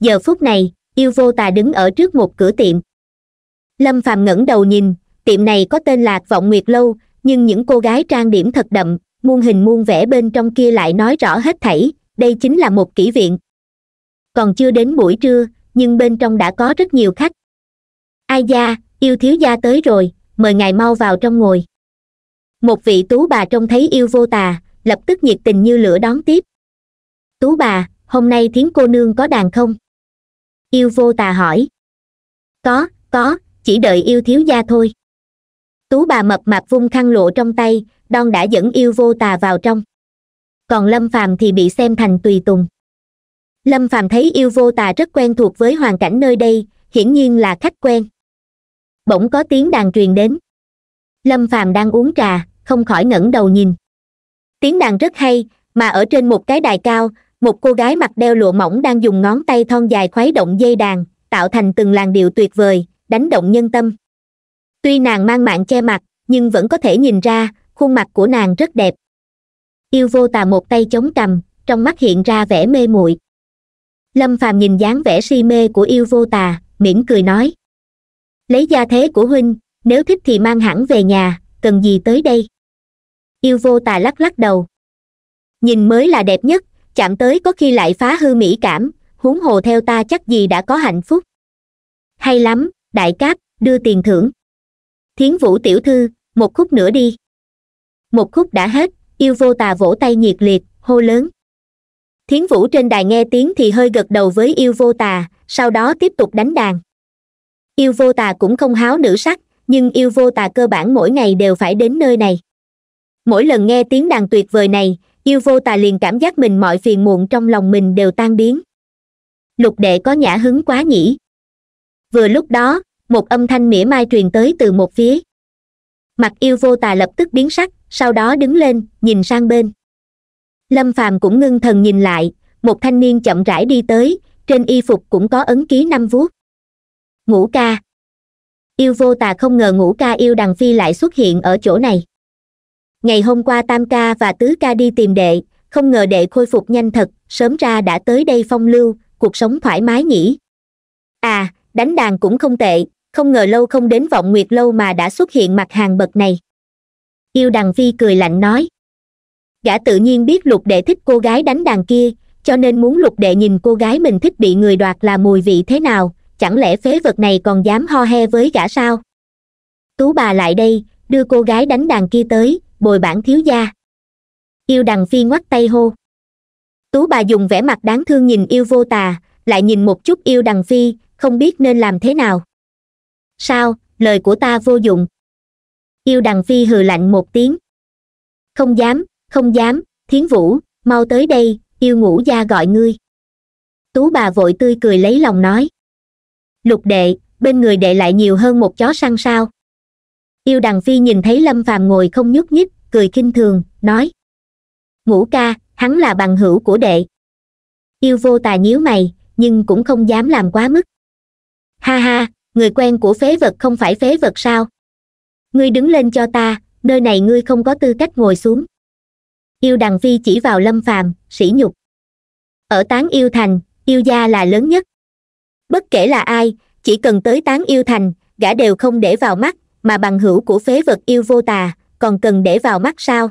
giờ phút này yêu vô tà đứng ở trước một cửa tiệm lâm phàm ngẩng đầu nhìn tiệm này có tên là vọng nguyệt lâu nhưng những cô gái trang điểm thật đậm muôn hình muôn vẻ bên trong kia lại nói rõ hết thảy đây chính là một kỹ viện còn chưa đến buổi trưa nhưng bên trong đã có rất nhiều khách ai da yêu thiếu gia tới rồi mời ngài mau vào trong ngồi một vị tú bà trông thấy yêu vô tà lập tức nhiệt tình như lửa đón tiếp tú bà hôm nay thiến cô nương có đàn không yêu vô tà hỏi có có chỉ đợi yêu thiếu gia thôi tú bà mập mạp vung khăn lộ trong tay đon đã dẫn yêu vô tà vào trong còn lâm phàm thì bị xem thành tùy tùng lâm phàm thấy yêu vô tà rất quen thuộc với hoàn cảnh nơi đây hiển nhiên là khách quen bỗng có tiếng đàn truyền đến lâm phàm đang uống trà không khỏi ngẩng đầu nhìn tiếng đàn rất hay mà ở trên một cái đài cao một cô gái mặc đeo lụa mỏng đang dùng ngón tay thon dài khuấy động dây đàn tạo thành từng làn điệu tuyệt vời đánh động nhân tâm tuy nàng mang mạng che mặt nhưng vẫn có thể nhìn ra khuôn mặt của nàng rất đẹp yêu vô tà một tay chống cằm trong mắt hiện ra vẻ mê muội lâm phàm nhìn dáng vẻ si mê của yêu vô tà mỉm cười nói lấy gia thế của huynh nếu thích thì mang hẳn về nhà cần gì tới đây yêu vô tà lắc lắc đầu nhìn mới là đẹp nhất chạm tới có khi lại phá hư mỹ cảm huống hồ theo ta chắc gì đã có hạnh phúc hay lắm đại cát đưa tiền thưởng thiến vũ tiểu thư một khúc nữa đi một khúc đã hết yêu vô tà vỗ tay nhiệt liệt hô lớn thiến vũ trên đài nghe tiếng thì hơi gật đầu với yêu vô tà sau đó tiếp tục đánh đàn yêu vô tà cũng không háo nữ sắc nhưng yêu vô tà cơ bản mỗi ngày đều phải đến nơi này mỗi lần nghe tiếng đàn tuyệt vời này yêu vô tà liền cảm giác mình mọi phiền muộn trong lòng mình đều tan biến lục đệ có nhã hứng quá nhỉ vừa lúc đó một âm thanh mỉa mai truyền tới từ một phía mặt yêu vô tà lập tức biến sắc sau đó đứng lên nhìn sang bên lâm phàm cũng ngưng thần nhìn lại một thanh niên chậm rãi đi tới trên y phục cũng có ấn ký năm vuốt ngũ ca yêu vô tà không ngờ ngũ ca yêu đằng phi lại xuất hiện ở chỗ này ngày hôm qua tam ca và tứ ca đi tìm đệ không ngờ đệ khôi phục nhanh thật sớm ra đã tới đây phong lưu cuộc sống thoải mái nhỉ à đánh đàn cũng không tệ không ngờ lâu không đến vọng nguyệt lâu mà đã xuất hiện mặt hàng bậc này yêu đằng phi cười lạnh nói gã tự nhiên biết lục đệ thích cô gái đánh đàn kia cho nên muốn lục đệ nhìn cô gái mình thích bị người đoạt là mùi vị thế nào chẳng lẽ phế vật này còn dám ho he với gã sao tú bà lại đây đưa cô gái đánh đàn kia tới bồi bản thiếu gia yêu đằng phi ngoắt tay hô tú bà dùng vẻ mặt đáng thương nhìn yêu vô tà lại nhìn một chút yêu đằng phi không biết nên làm thế nào sao lời của ta vô dụng yêu đằng phi hừ lạnh một tiếng không dám không dám thiến vũ mau tới đây yêu ngủ gia gọi ngươi tú bà vội tươi cười lấy lòng nói lục đệ bên người đệ lại nhiều hơn một chó săn sao yêu đằng phi nhìn thấy lâm phàm ngồi không nhúc nhích cười khinh thường nói ngũ ca hắn là bằng hữu của đệ yêu vô tà nhíu mày nhưng cũng không dám làm quá mức ha ha người quen của phế vật không phải phế vật sao ngươi đứng lên cho ta nơi này ngươi không có tư cách ngồi xuống yêu đằng phi chỉ vào lâm phàm sỉ nhục ở tán yêu thành yêu gia là lớn nhất bất kể là ai chỉ cần tới tán yêu thành gã đều không để vào mắt mà bằng hữu của phế vật yêu vô tà còn cần để vào mắt sao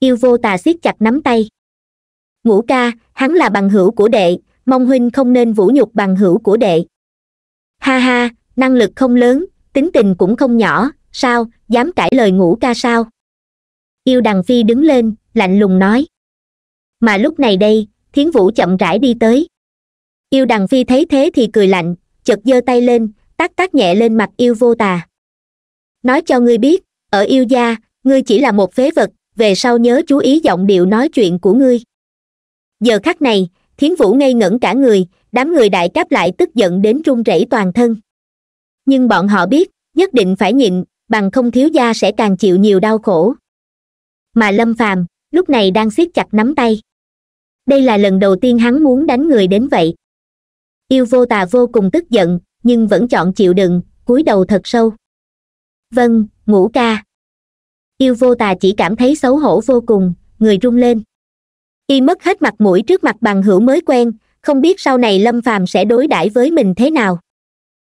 yêu vô tà siết chặt nắm tay ngũ ca hắn là bằng hữu của đệ mong huynh không nên vũ nhục bằng hữu của đệ ha ha năng lực không lớn tính tình cũng không nhỏ sao dám cãi lời ngũ ca sao yêu đằng phi đứng lên lạnh lùng nói mà lúc này đây thiến vũ chậm rãi đi tới yêu đằng phi thấy thế thì cười lạnh chợt giơ tay lên tát tát nhẹ lên mặt yêu vô tà nói cho ngươi biết ở yêu gia ngươi chỉ là một phế vật về sau nhớ chú ý giọng điệu nói chuyện của ngươi giờ khắc này thiến vũ ngây ngẩn cả người đám người đại cáp lại tức giận đến run rẩy toàn thân nhưng bọn họ biết nhất định phải nhịn bằng không thiếu gia sẽ càng chịu nhiều đau khổ mà lâm phàm lúc này đang siết chặt nắm tay đây là lần đầu tiên hắn muốn đánh người đến vậy yêu vô tà vô cùng tức giận nhưng vẫn chọn chịu đựng cúi đầu thật sâu vâng ngũ ca yêu vô tà chỉ cảm thấy xấu hổ vô cùng người run lên y mất hết mặt mũi trước mặt bằng hữu mới quen không biết sau này lâm phàm sẽ đối đãi với mình thế nào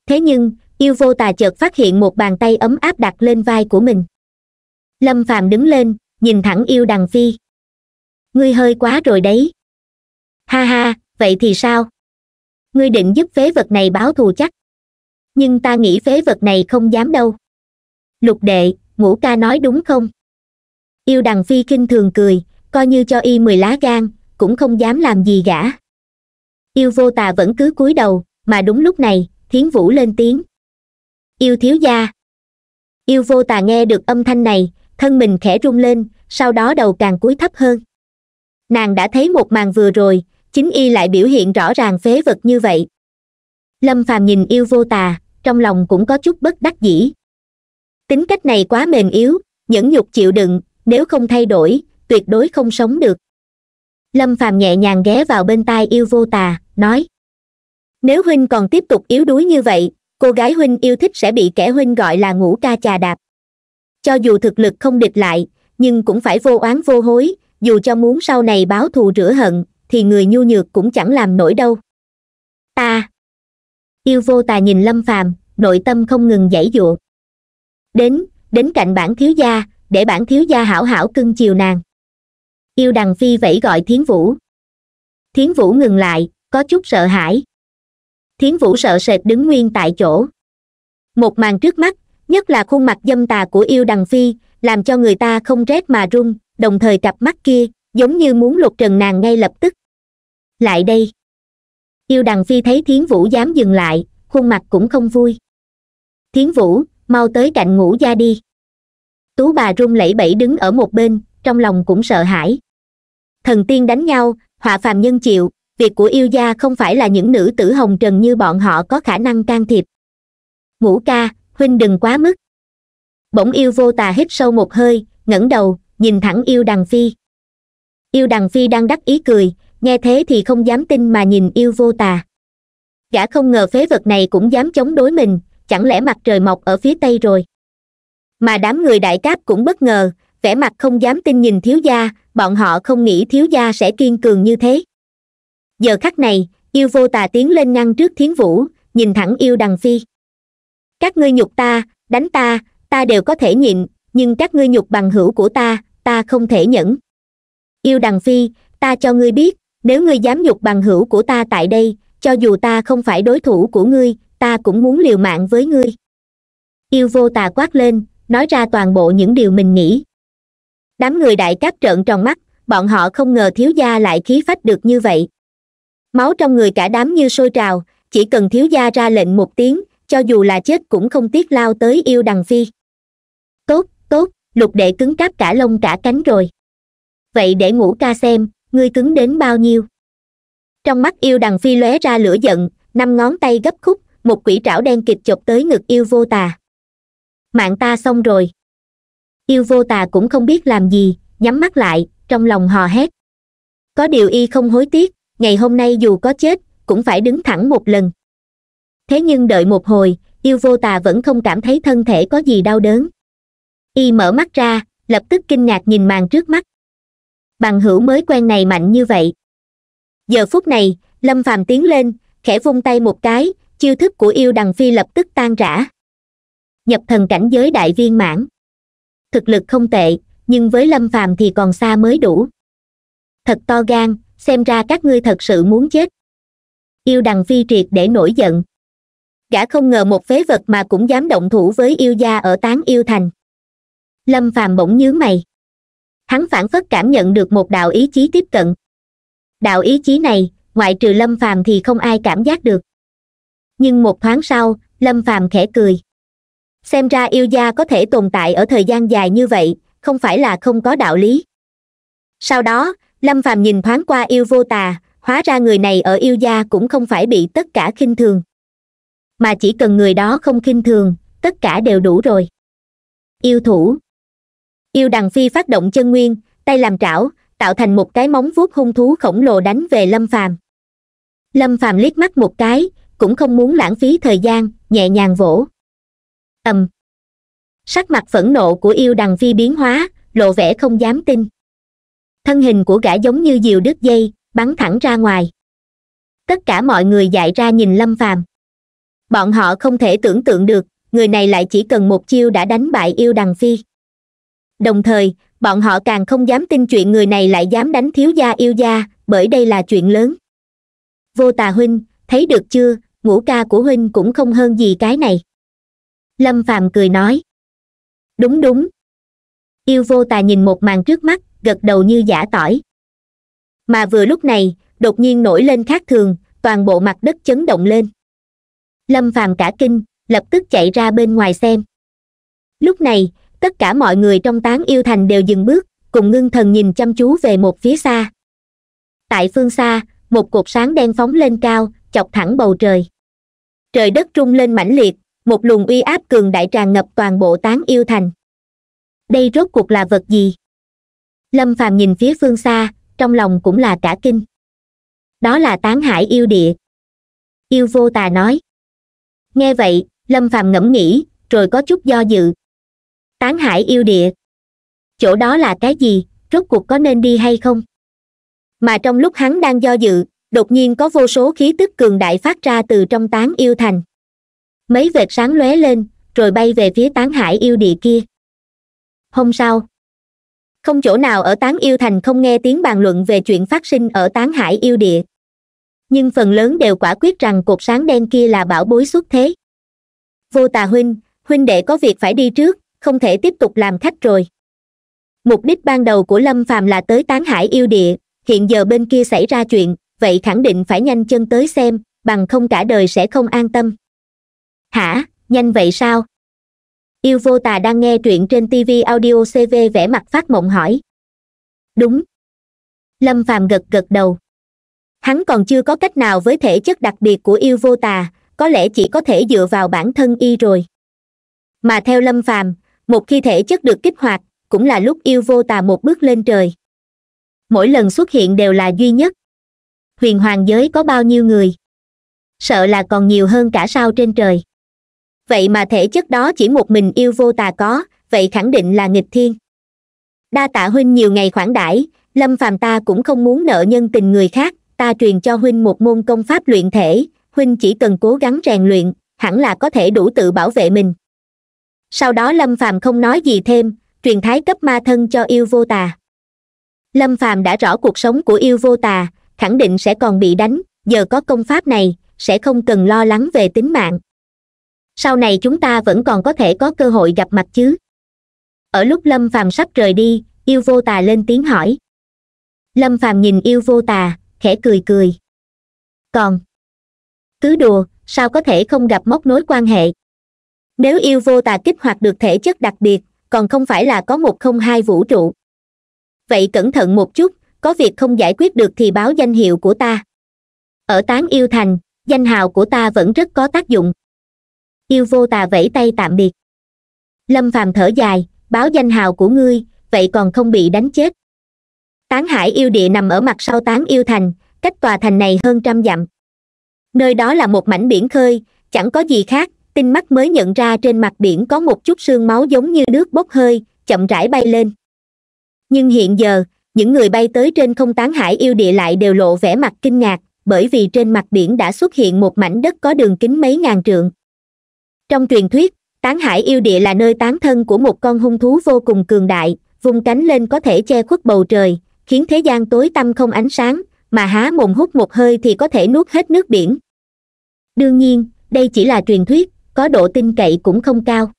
thế nhưng yêu vô tà chợt phát hiện một bàn tay ấm áp đặt lên vai của mình lâm phàm đứng lên nhìn thẳng yêu đằng phi ngươi hơi quá rồi đấy ha ha vậy thì sao ngươi định giúp phế vật này báo thù chắc nhưng ta nghĩ phế vật này không dám đâu lục đệ ngũ ca nói đúng không yêu đằng phi kinh thường cười coi như cho y mười lá gan cũng không dám làm gì gã yêu vô tà vẫn cứ cúi đầu mà đúng lúc này thiến vũ lên tiếng yêu thiếu gia yêu vô tà nghe được âm thanh này thân mình khẽ rung lên sau đó đầu càng cúi thấp hơn nàng đã thấy một màn vừa rồi chính y lại biểu hiện rõ ràng phế vật như vậy lâm phàm nhìn yêu vô tà trong lòng cũng có chút bất đắc dĩ tính cách này quá mềm yếu nhẫn nhục chịu đựng nếu không thay đổi tuyệt đối không sống được lâm phàm nhẹ nhàng ghé vào bên tai yêu vô tà nói nếu huynh còn tiếp tục yếu đuối như vậy cô gái huynh yêu thích sẽ bị kẻ huynh gọi là ngũ ca chà đạp cho dù thực lực không địch lại nhưng cũng phải vô oán vô hối dù cho muốn sau này báo thù rửa hận thì người nhu nhược cũng chẳng làm nổi đâu ta yêu vô tà nhìn lâm phàm nội tâm không ngừng giãy giụa đến đến cạnh bản thiếu gia để bản thiếu gia hảo hảo cưng chiều nàng yêu đằng phi vẫy gọi thiến vũ thiến vũ ngừng lại có chút sợ hãi thiến vũ sợ sệt đứng nguyên tại chỗ một màn trước mắt nhất là khuôn mặt dâm tà của yêu đằng phi làm cho người ta không rét mà run đồng thời cặp mắt kia giống như muốn lột trần nàng ngay lập tức lại đây yêu đằng phi thấy thiến vũ dám dừng lại khuôn mặt cũng không vui thiến vũ mau tới cạnh ngủ ra đi tú bà run lẩy bẩy đứng ở một bên trong lòng cũng sợ hãi thần tiên đánh nhau họa phàm nhân chịu việc của yêu gia không phải là những nữ tử hồng trần như bọn họ có khả năng can thiệp ngũ ca huynh đừng quá mức bỗng yêu vô tà hít sâu một hơi ngẩng đầu nhìn thẳng yêu đằng phi yêu đằng phi đang đắc ý cười nghe thế thì không dám tin mà nhìn yêu vô tà gã không ngờ phế vật này cũng dám chống đối mình chẳng lẽ mặt trời mọc ở phía tây rồi mà đám người đại cáp cũng bất ngờ vẻ mặt không dám tin nhìn thiếu gia bọn họ không nghĩ thiếu gia sẽ kiên cường như thế giờ khắc này yêu vô tà tiến lên ngăn trước thiến vũ nhìn thẳng yêu đằng phi các ngươi nhục ta đánh ta ta đều có thể nhịn nhưng các ngươi nhục bằng hữu của ta ta không thể nhẫn yêu đằng phi ta cho ngươi biết nếu ngươi dám nhục bằng hữu của ta tại đây cho dù ta không phải đối thủ của ngươi ta cũng muốn liều mạng với ngươi yêu vô tà quát lên nói ra toàn bộ những điều mình nghĩ đám người đại cát trợn tròn mắt bọn họ không ngờ thiếu gia lại khí phách được như vậy máu trong người cả đám như sôi trào chỉ cần thiếu gia ra lệnh một tiếng cho dù là chết cũng không tiếc lao tới yêu đằng phi tốt tốt lục đệ cứng cáp cả lông cả cánh rồi vậy để ngủ ca xem ngươi cứng đến bao nhiêu trong mắt yêu đằng phi lóe ra lửa giận năm ngón tay gấp khúc một quỷ trảo đen kịch chộp tới ngực yêu vô tà mạng ta xong rồi yêu vô tà cũng không biết làm gì nhắm mắt lại trong lòng hò hét có điều y không hối tiếc ngày hôm nay dù có chết cũng phải đứng thẳng một lần thế nhưng đợi một hồi yêu vô tà vẫn không cảm thấy thân thể có gì đau đớn y mở mắt ra lập tức kinh ngạc nhìn màn trước mắt bằng hữu mới quen này mạnh như vậy giờ phút này lâm phàm tiến lên khẽ vung tay một cái chiêu thức của yêu đằng phi lập tức tan rã nhập thần cảnh giới đại viên mãn thực lực không tệ nhưng với lâm phàm thì còn xa mới đủ thật to gan xem ra các ngươi thật sự muốn chết yêu đằng phi triệt để nổi giận gã không ngờ một phế vật mà cũng dám động thủ với yêu gia ở tán yêu thành lâm phàm bỗng nhướng mày hắn phản phất cảm nhận được một đạo ý chí tiếp cận đạo ý chí này ngoại trừ lâm phàm thì không ai cảm giác được nhưng một thoáng sau lâm phàm khẽ cười xem ra yêu gia có thể tồn tại ở thời gian dài như vậy không phải là không có đạo lý sau đó lâm phàm nhìn thoáng qua yêu vô tà hóa ra người này ở yêu gia cũng không phải bị tất cả khinh thường mà chỉ cần người đó không khinh thường tất cả đều đủ rồi yêu thủ yêu đằng phi phát động chân nguyên tay làm trảo tạo thành một cái móng vuốt hung thú khổng lồ đánh về lâm phàm lâm phàm liếc mắt một cái cũng không muốn lãng phí thời gian nhẹ nhàng vỗ ầm sắc mặt phẫn nộ của yêu đằng phi biến hóa lộ vẻ không dám tin thân hình của gã giống như diều đứt dây bắn thẳng ra ngoài tất cả mọi người dại ra nhìn lâm phàm bọn họ không thể tưởng tượng được người này lại chỉ cần một chiêu đã đánh bại yêu đằng phi đồng thời bọn họ càng không dám tin chuyện người này lại dám đánh thiếu gia yêu gia bởi đây là chuyện lớn vô tà huynh thấy được chưa ngũ ca của huynh cũng không hơn gì cái này lâm phàm cười nói đúng đúng yêu vô tà nhìn một màn trước mắt gật đầu như giả tỏi mà vừa lúc này đột nhiên nổi lên khác thường toàn bộ mặt đất chấn động lên lâm phàm cả kinh lập tức chạy ra bên ngoài xem lúc này tất cả mọi người trong tán yêu thành đều dừng bước cùng ngưng thần nhìn chăm chú về một phía xa tại phương xa một cột sáng đen phóng lên cao chọc thẳng bầu trời trời đất trung lên mãnh liệt một luồng uy áp cường đại tràn ngập toàn bộ tán yêu thành đây rốt cuộc là vật gì lâm phàm nhìn phía phương xa trong lòng cũng là cả kinh đó là tán hải yêu địa yêu vô tà nói nghe vậy lâm phàm ngẫm nghĩ rồi có chút do dự tán hải yêu địa chỗ đó là cái gì rốt cuộc có nên đi hay không mà trong lúc hắn đang do dự đột nhiên có vô số khí tức cường đại phát ra từ trong tán yêu thành mấy vệt sáng lóe lên rồi bay về phía tán hải yêu địa kia hôm sau không chỗ nào ở tán yêu thành không nghe tiếng bàn luận về chuyện phát sinh ở tán hải yêu địa nhưng phần lớn đều quả quyết rằng cột sáng đen kia là bảo bối xuất thế vô tà huynh huynh đệ có việc phải đi trước không thể tiếp tục làm khách rồi mục đích ban đầu của lâm phàm là tới tán hải yêu địa hiện giờ bên kia xảy ra chuyện vậy khẳng định phải nhanh chân tới xem bằng không cả đời sẽ không an tâm hả nhanh vậy sao yêu vô tà đang nghe truyện trên tv audio cv vẽ mặt phát mộng hỏi đúng lâm phàm gật gật đầu hắn còn chưa có cách nào với thể chất đặc biệt của yêu vô tà có lẽ chỉ có thể dựa vào bản thân y rồi mà theo lâm phàm một khi thể chất được kích hoạt cũng là lúc yêu vô tà một bước lên trời mỗi lần xuất hiện đều là duy nhất huyền hoàng giới có bao nhiêu người sợ là còn nhiều hơn cả sao trên trời vậy mà thể chất đó chỉ một mình yêu vô tà có vậy khẳng định là nghịch thiên đa tạ huynh nhiều ngày khoản đãi lâm phàm ta cũng không muốn nợ nhân tình người khác ta truyền cho huynh một môn công pháp luyện thể huynh chỉ cần cố gắng rèn luyện hẳn là có thể đủ tự bảo vệ mình sau đó lâm phàm không nói gì thêm truyền thái cấp ma thân cho yêu vô tà lâm phàm đã rõ cuộc sống của yêu vô tà khẳng định sẽ còn bị đánh giờ có công pháp này sẽ không cần lo lắng về tính mạng sau này chúng ta vẫn còn có thể có cơ hội gặp mặt chứ ở lúc lâm phàm sắp rời đi yêu vô tà lên tiếng hỏi lâm phàm nhìn yêu vô tà khẽ cười cười còn cứ đùa sao có thể không gặp móc nối quan hệ nếu yêu vô tà kích hoạt được thể chất đặc biệt còn không phải là có một không hai vũ trụ vậy cẩn thận một chút có việc không giải quyết được thì báo danh hiệu của ta ở tán yêu thành danh hào của ta vẫn rất có tác dụng yêu vô tà vẫy tay tạm biệt lâm phàm thở dài báo danh hào của ngươi vậy còn không bị đánh chết tán hải yêu địa nằm ở mặt sau tán yêu thành cách tòa thành này hơn trăm dặm nơi đó là một mảnh biển khơi chẳng có gì khác tinh mắt mới nhận ra trên mặt biển có một chút xương máu giống như nước bốc hơi chậm rãi bay lên nhưng hiện giờ những người bay tới trên không tán hải yêu địa lại đều lộ vẻ mặt kinh ngạc bởi vì trên mặt biển đã xuất hiện một mảnh đất có đường kính mấy ngàn trượng trong truyền thuyết tán hải yêu địa là nơi tán thân của một con hung thú vô cùng cường đại vùng cánh lên có thể che khuất bầu trời khiến thế gian tối tăm không ánh sáng mà há mồm hút một hơi thì có thể nuốt hết nước biển đương nhiên đây chỉ là truyền thuyết có độ tin cậy cũng không cao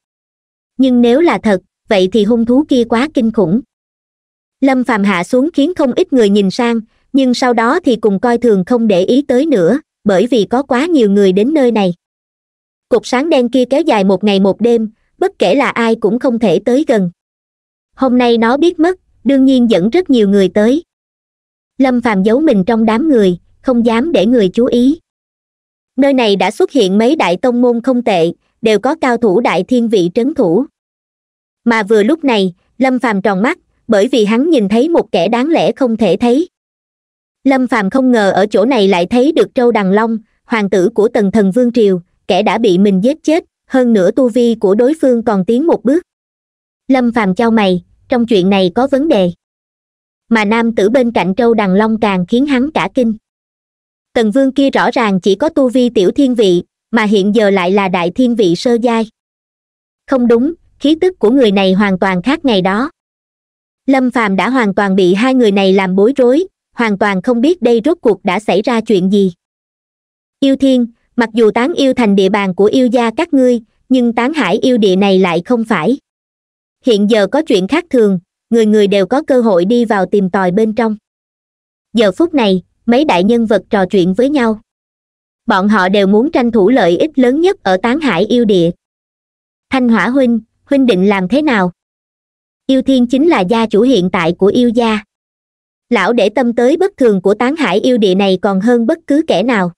nhưng nếu là thật vậy thì hung thú kia quá kinh khủng lâm phàm hạ xuống khiến không ít người nhìn sang nhưng sau đó thì cùng coi thường không để ý tới nữa bởi vì có quá nhiều người đến nơi này cột sáng đen kia kéo dài một ngày một đêm bất kể là ai cũng không thể tới gần hôm nay nó biết mất đương nhiên dẫn rất nhiều người tới lâm phàm giấu mình trong đám người không dám để người chú ý nơi này đã xuất hiện mấy đại tông môn không tệ đều có cao thủ đại thiên vị trấn thủ mà vừa lúc này lâm phàm tròn mắt bởi vì hắn nhìn thấy một kẻ đáng lẽ không thể thấy lâm phàm không ngờ ở chỗ này lại thấy được trâu đằng long hoàng tử của tần thần vương triều kẻ đã bị mình giết chết hơn nữa tu vi của đối phương còn tiến một bước lâm phàm trao mày trong chuyện này có vấn đề mà nam tử bên cạnh trâu đằng long càng khiến hắn cả kinh tần vương kia rõ ràng chỉ có tu vi tiểu thiên vị mà hiện giờ lại là đại thiên vị sơ giai không đúng khí tức của người này hoàn toàn khác ngày đó lâm phàm đã hoàn toàn bị hai người này làm bối rối hoàn toàn không biết đây rốt cuộc đã xảy ra chuyện gì yêu thiên mặc dù tán yêu thành địa bàn của yêu gia các ngươi nhưng tán hải yêu địa này lại không phải hiện giờ có chuyện khác thường người người đều có cơ hội đi vào tìm tòi bên trong giờ phút này mấy đại nhân vật trò chuyện với nhau bọn họ đều muốn tranh thủ lợi ích lớn nhất ở tán hải yêu địa thanh hỏa huynh huynh định làm thế nào yêu thiên chính là gia chủ hiện tại của yêu gia lão để tâm tới bất thường của tán hải yêu địa này còn hơn bất cứ kẻ nào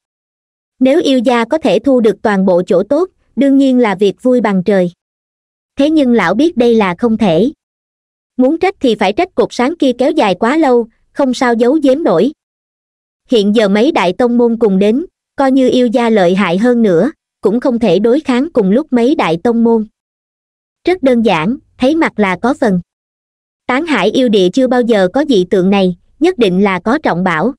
nếu yêu gia có thể thu được toàn bộ chỗ tốt đương nhiên là việc vui bằng trời thế nhưng lão biết đây là không thể muốn trách thì phải trách cuộc sáng kia kéo dài quá lâu không sao giấu giếm nổi hiện giờ mấy đại tông môn cùng đến coi như yêu gia lợi hại hơn nữa cũng không thể đối kháng cùng lúc mấy đại tông môn rất đơn giản thấy mặt là có phần tán hải yêu địa chưa bao giờ có dị tượng này nhất định là có trọng bảo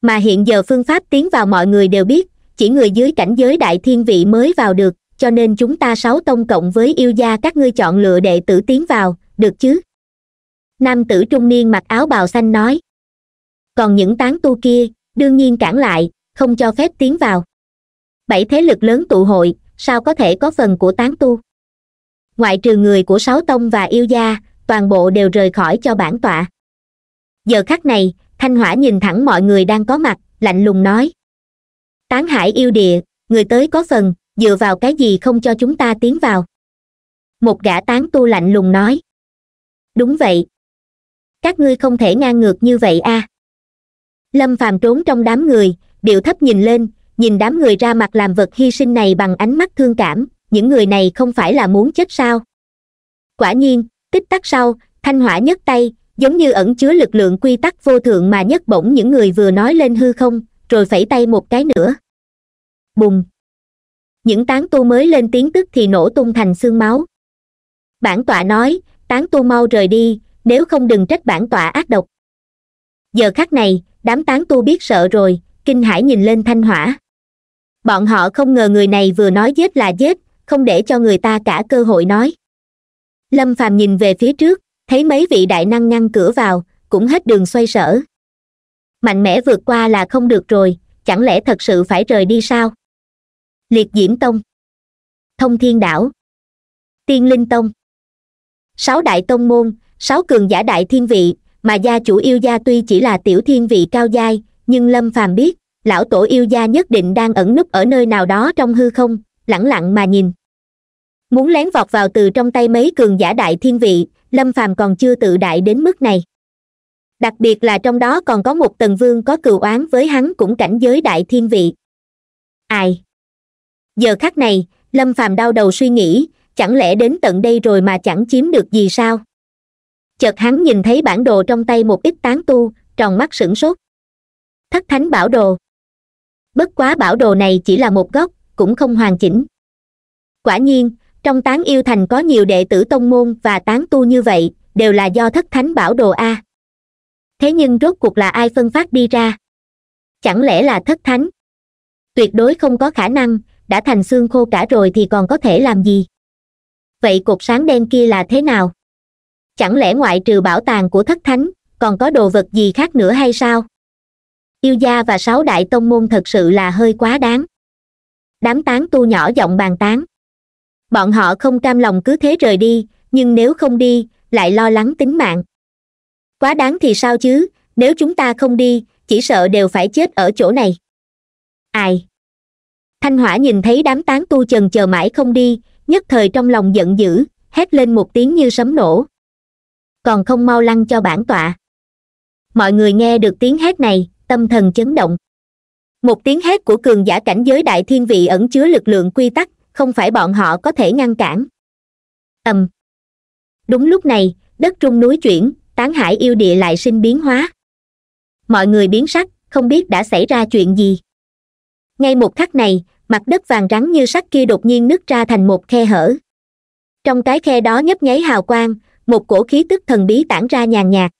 mà hiện giờ phương pháp tiến vào mọi người đều biết chỉ người dưới cảnh giới đại thiên vị mới vào được cho nên chúng ta sáu tông cộng với yêu gia các ngươi chọn lựa đệ tử tiến vào được chứ nam tử trung niên mặc áo bào xanh nói còn những tán tu kia đương nhiên cản lại không cho phép tiến vào bảy thế lực lớn tụ hội sao có thể có phần của tán tu ngoại trừ người của sáu tông và yêu gia toàn bộ đều rời khỏi cho bản tọa giờ khắc này thanh hỏa nhìn thẳng mọi người đang có mặt lạnh lùng nói tán hải yêu địa người tới có phần dựa vào cái gì không cho chúng ta tiến vào một gã tán tu lạnh lùng nói đúng vậy các ngươi không thể ngang ngược như vậy a à. lâm phàm trốn trong đám người điệu thấp nhìn lên nhìn đám người ra mặt làm vật hy sinh này bằng ánh mắt thương cảm những người này không phải là muốn chết sao quả nhiên tích tắc sau thanh hỏa nhấc tay giống như ẩn chứa lực lượng quy tắc vô thượng mà nhất bổng những người vừa nói lên hư không rồi phẩy tay một cái nữa bùng những tán tu mới lên tiếng tức thì nổ tung thành xương máu bản tọa nói tán tu mau rời đi nếu không đừng trách bản tọa ác độc giờ khắc này đám tán tu biết sợ rồi kinh hãi nhìn lên thanh hỏa bọn họ không ngờ người này vừa nói giết là giết không để cho người ta cả cơ hội nói lâm phàm nhìn về phía trước thấy mấy vị đại năng ngăn cửa vào cũng hết đường xoay sở mạnh mẽ vượt qua là không được rồi chẳng lẽ thật sự phải rời đi sao liệt diễm tông thông thiên đảo tiên linh tông sáu đại tông môn sáu cường giả đại thiên vị mà gia chủ yêu gia tuy chỉ là tiểu thiên vị cao giai nhưng lâm phàm biết lão tổ yêu gia nhất định đang ẩn núp ở nơi nào đó trong hư không lẳng lặng mà nhìn muốn lén vọt vào từ trong tay mấy cường giả đại thiên vị lâm phàm còn chưa tự đại đến mức này đặc biệt là trong đó còn có một tần vương có cừu oán với hắn cũng cảnh giới đại thiên vị ai giờ khắc này lâm phàm đau đầu suy nghĩ chẳng lẽ đến tận đây rồi mà chẳng chiếm được gì sao chợt hắn nhìn thấy bản đồ trong tay một ít tán tu tròn mắt sửng sốt thất thánh bảo đồ bất quá bảo đồ này chỉ là một góc cũng không hoàn chỉnh quả nhiên trong tán yêu thành có nhiều đệ tử tông môn và tán tu như vậy đều là do thất thánh bảo đồ a thế nhưng rốt cuộc là ai phân phát đi ra chẳng lẽ là thất thánh tuyệt đối không có khả năng đã thành xương khô cả rồi thì còn có thể làm gì vậy cột sáng đen kia là thế nào chẳng lẽ ngoại trừ bảo tàng của thất thánh còn có đồ vật gì khác nữa hay sao yêu gia và sáu đại tông môn thật sự là hơi quá đáng đám tán tu nhỏ giọng bàn tán bọn họ không cam lòng cứ thế rời đi nhưng nếu không đi lại lo lắng tính mạng quá đáng thì sao chứ nếu chúng ta không đi chỉ sợ đều phải chết ở chỗ này ai thanh hỏa nhìn thấy đám tán tu chần chờ mãi không đi nhất thời trong lòng giận dữ hét lên một tiếng như sấm nổ còn không mau lăn cho bản tọa mọi người nghe được tiếng hét này tâm thần chấn động một tiếng hét của cường giả cảnh giới đại thiên vị ẩn chứa lực lượng quy tắc không phải bọn họ có thể ngăn cản ầm đúng lúc này đất trung núi chuyển tán hải yêu địa lại sinh biến hóa mọi người biến sắc không biết đã xảy ra chuyện gì ngay một khắc này mặt đất vàng rắn như sắt kia đột nhiên nứt ra thành một khe hở trong cái khe đó nhấp nháy hào quang một cổ khí tức thần bí tản ra nhàn nhạt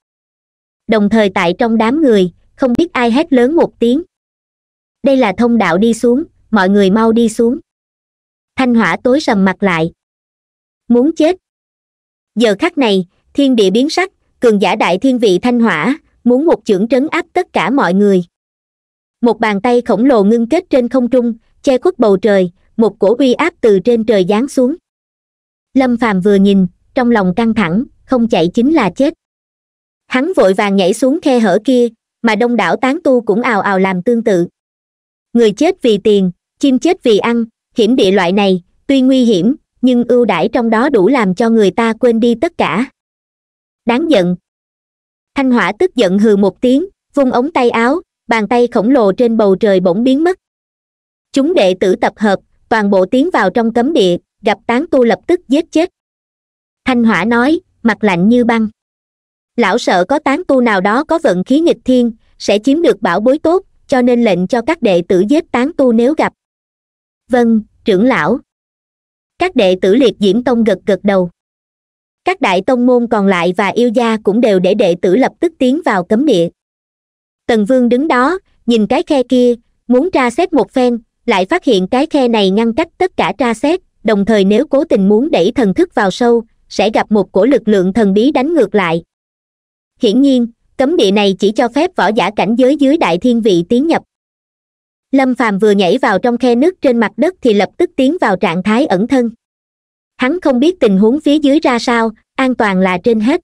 đồng thời tại trong đám người không biết ai hét lớn một tiếng đây là thông đạo đi xuống mọi người mau đi xuống thanh hỏa tối sầm mặt lại muốn chết giờ khắc này thiên địa biến sắc cường giả đại thiên vị thanh hỏa muốn một chưởng trấn áp tất cả mọi người một bàn tay khổng lồ ngưng kết trên không trung che khuất bầu trời một cổ uy áp từ trên trời giáng xuống lâm phàm vừa nhìn trong lòng căng thẳng không chạy chính là chết hắn vội vàng nhảy xuống khe hở kia mà đông đảo tán tu cũng ào ào làm tương tự người chết vì tiền chim chết vì ăn hiểm địa loại này tuy nguy hiểm nhưng ưu đãi trong đó đủ làm cho người ta quên đi tất cả đáng giận thanh hỏa tức giận hừ một tiếng vung ống tay áo bàn tay khổng lồ trên bầu trời bỗng biến mất chúng đệ tử tập hợp toàn bộ tiến vào trong cấm địa gặp tán tu lập tức giết chết thanh hỏa nói mặt lạnh như băng lão sợ có tán tu nào đó có vận khí nghịch thiên sẽ chiếm được bảo bối tốt cho nên lệnh cho các đệ tử giết tán tu nếu gặp vâng trưởng lão các đệ tử liệt diễm tông gật gật đầu các đại tông môn còn lại và yêu gia cũng đều để đệ tử lập tức tiến vào cấm địa tần vương đứng đó nhìn cái khe kia muốn tra xét một phen lại phát hiện cái khe này ngăn cách tất cả tra xét đồng thời nếu cố tình muốn đẩy thần thức vào sâu sẽ gặp một cổ lực lượng thần bí đánh ngược lại hiển nhiên cấm địa này chỉ cho phép võ giả cảnh giới dưới đại thiên vị tiến nhập lâm phàm vừa nhảy vào trong khe nước trên mặt đất thì lập tức tiến vào trạng thái ẩn thân hắn không biết tình huống phía dưới ra sao an toàn là trên hết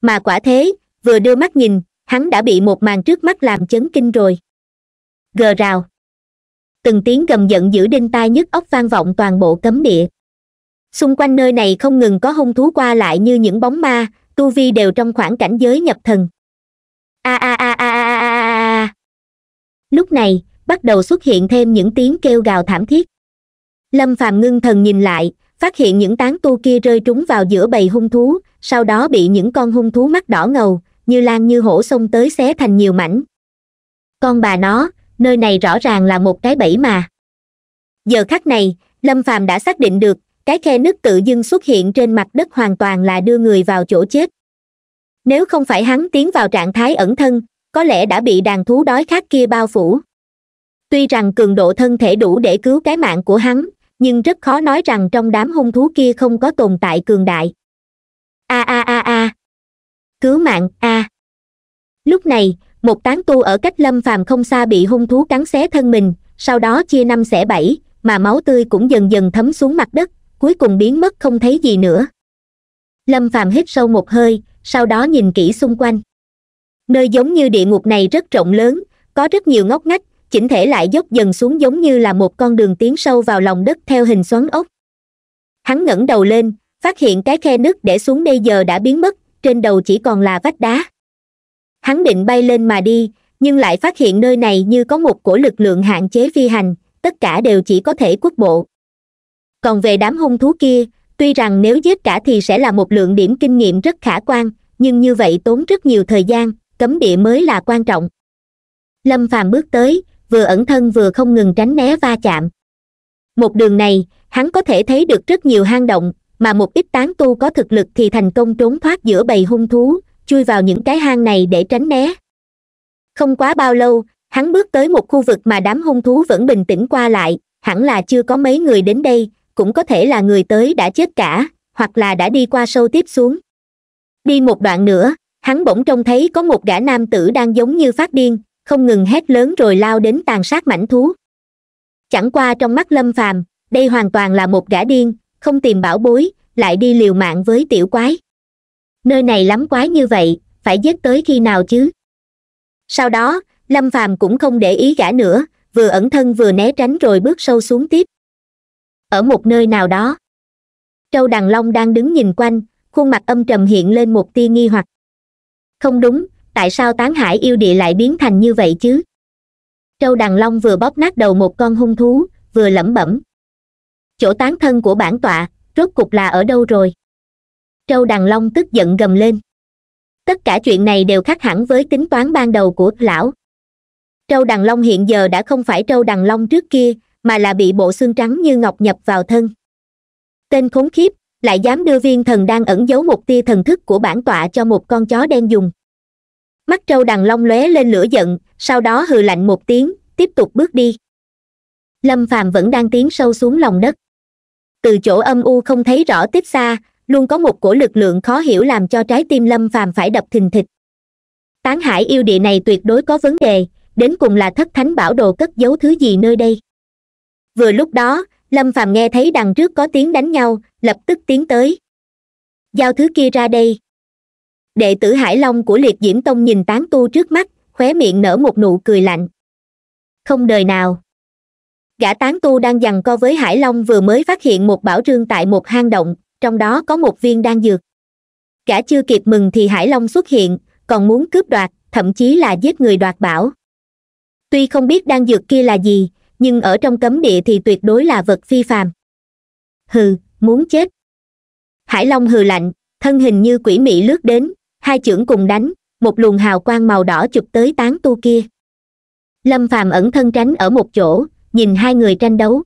mà quả thế vừa đưa mắt nhìn hắn đã bị một màn trước mắt làm chấn kinh rồi gờ rào từng tiếng gầm giận dữ đinh tai nhức óc vang vọng toàn bộ cấm địa xung quanh nơi này không ngừng có hung thú qua lại như những bóng ma tu vi đều trong khoảng cảnh giới nhập thần a a a a a a a lúc này bắt đầu xuất hiện thêm những tiếng kêu gào thảm thiết lâm phàm ngưng thần nhìn lại phát hiện những tán tu kia rơi trúng vào giữa bầy hung thú sau đó bị những con hung thú mắt đỏ ngầu như lan như hổ xông tới xé thành nhiều mảnh con bà nó nơi này rõ ràng là một cái bẫy mà giờ khắc này lâm phàm đã xác định được cái khe nứt tự dưng xuất hiện trên mặt đất hoàn toàn là đưa người vào chỗ chết nếu không phải hắn tiến vào trạng thái ẩn thân có lẽ đã bị đàn thú đói khát kia bao phủ tuy rằng cường độ thân thể đủ để cứu cái mạng của hắn nhưng rất khó nói rằng trong đám hung thú kia không có tồn tại cường đại a a a a cứu mạng a à. lúc này một tán tu ở cách lâm phàm không xa bị hung thú cắn xé thân mình sau đó chia năm xẻ bảy mà máu tươi cũng dần dần thấm xuống mặt đất cuối cùng biến mất không thấy gì nữa lâm phàm hít sâu một hơi sau đó nhìn kỹ xung quanh nơi giống như địa ngục này rất rộng lớn có rất nhiều ngóc ngách chỉnh thể lại dốc dần xuống giống như là một con đường tiến sâu vào lòng đất theo hình xoắn ốc hắn ngẩng đầu lên phát hiện cái khe nứt để xuống đây giờ đã biến mất trên đầu chỉ còn là vách đá hắn định bay lên mà đi nhưng lại phát hiện nơi này như có một cổ lực lượng hạn chế phi hành tất cả đều chỉ có thể quốc bộ còn về đám hung thú kia tuy rằng nếu giết cả thì sẽ là một lượng điểm kinh nghiệm rất khả quan nhưng như vậy tốn rất nhiều thời gian cấm địa mới là quan trọng lâm phàm bước tới vừa ẩn thân vừa không ngừng tránh né va chạm một đường này hắn có thể thấy được rất nhiều hang động mà một ít tán tu có thực lực thì thành công trốn thoát giữa bầy hung thú chui vào những cái hang này để tránh né không quá bao lâu hắn bước tới một khu vực mà đám hung thú vẫn bình tĩnh qua lại hẳn là chưa có mấy người đến đây cũng có thể là người tới đã chết cả hoặc là đã đi qua sâu tiếp xuống đi một đoạn nữa hắn bỗng trông thấy có một gã nam tử đang giống như phát điên không ngừng hét lớn rồi lao đến tàn sát mảnh thú chẳng qua trong mắt lâm phàm đây hoàn toàn là một gã điên không tìm bảo bối lại đi liều mạng với tiểu quái nơi này lắm quái như vậy phải giết tới khi nào chứ sau đó lâm phàm cũng không để ý gã nữa vừa ẩn thân vừa né tránh rồi bước sâu xuống tiếp ở một nơi nào đó trâu đằng long đang đứng nhìn quanh khuôn mặt âm trầm hiện lên một tia nghi hoặc không đúng tại sao tán hải yêu địa lại biến thành như vậy chứ Châu đằng long vừa bóp nát đầu một con hung thú vừa lẩm bẩm chỗ tán thân của bản tọa rốt cục là ở đâu rồi Châu đằng long tức giận gầm lên tất cả chuyện này đều khác hẳn với tính toán ban đầu của lão Châu đằng long hiện giờ đã không phải Châu đằng long trước kia mà là bị bộ xương trắng như ngọc nhập vào thân tên khốn khiếp lại dám đưa viên thần đang ẩn giấu một tia thần thức của bản tọa cho một con chó đen dùng mắt trâu đằng long lóe lên lửa giận sau đó hừ lạnh một tiếng tiếp tục bước đi lâm phàm vẫn đang tiến sâu xuống lòng đất từ chỗ âm u không thấy rõ tiếp xa luôn có một cổ lực lượng khó hiểu làm cho trái tim lâm phàm phải đập thình thịch tán hải yêu địa này tuyệt đối có vấn đề đến cùng là thất thánh bảo đồ cất giấu thứ gì nơi đây vừa lúc đó lâm phàm nghe thấy đằng trước có tiếng đánh nhau lập tức tiến tới giao thứ kia ra đây đệ tử hải long của liệt diễm tông nhìn tán tu trước mắt khóe miệng nở một nụ cười lạnh không đời nào gã tán tu đang giằng co với hải long vừa mới phát hiện một bảo trương tại một hang động trong đó có một viên đan dược gã chưa kịp mừng thì hải long xuất hiện còn muốn cướp đoạt thậm chí là giết người đoạt bảo tuy không biết đan dược kia là gì nhưng ở trong cấm địa thì tuyệt đối là vật phi phàm hừ muốn chết hải long hừ lạnh thân hình như quỷ mị lướt đến hai chưởng cùng đánh một luồng hào quang màu đỏ chụp tới tán tu kia lâm phàm ẩn thân tránh ở một chỗ nhìn hai người tranh đấu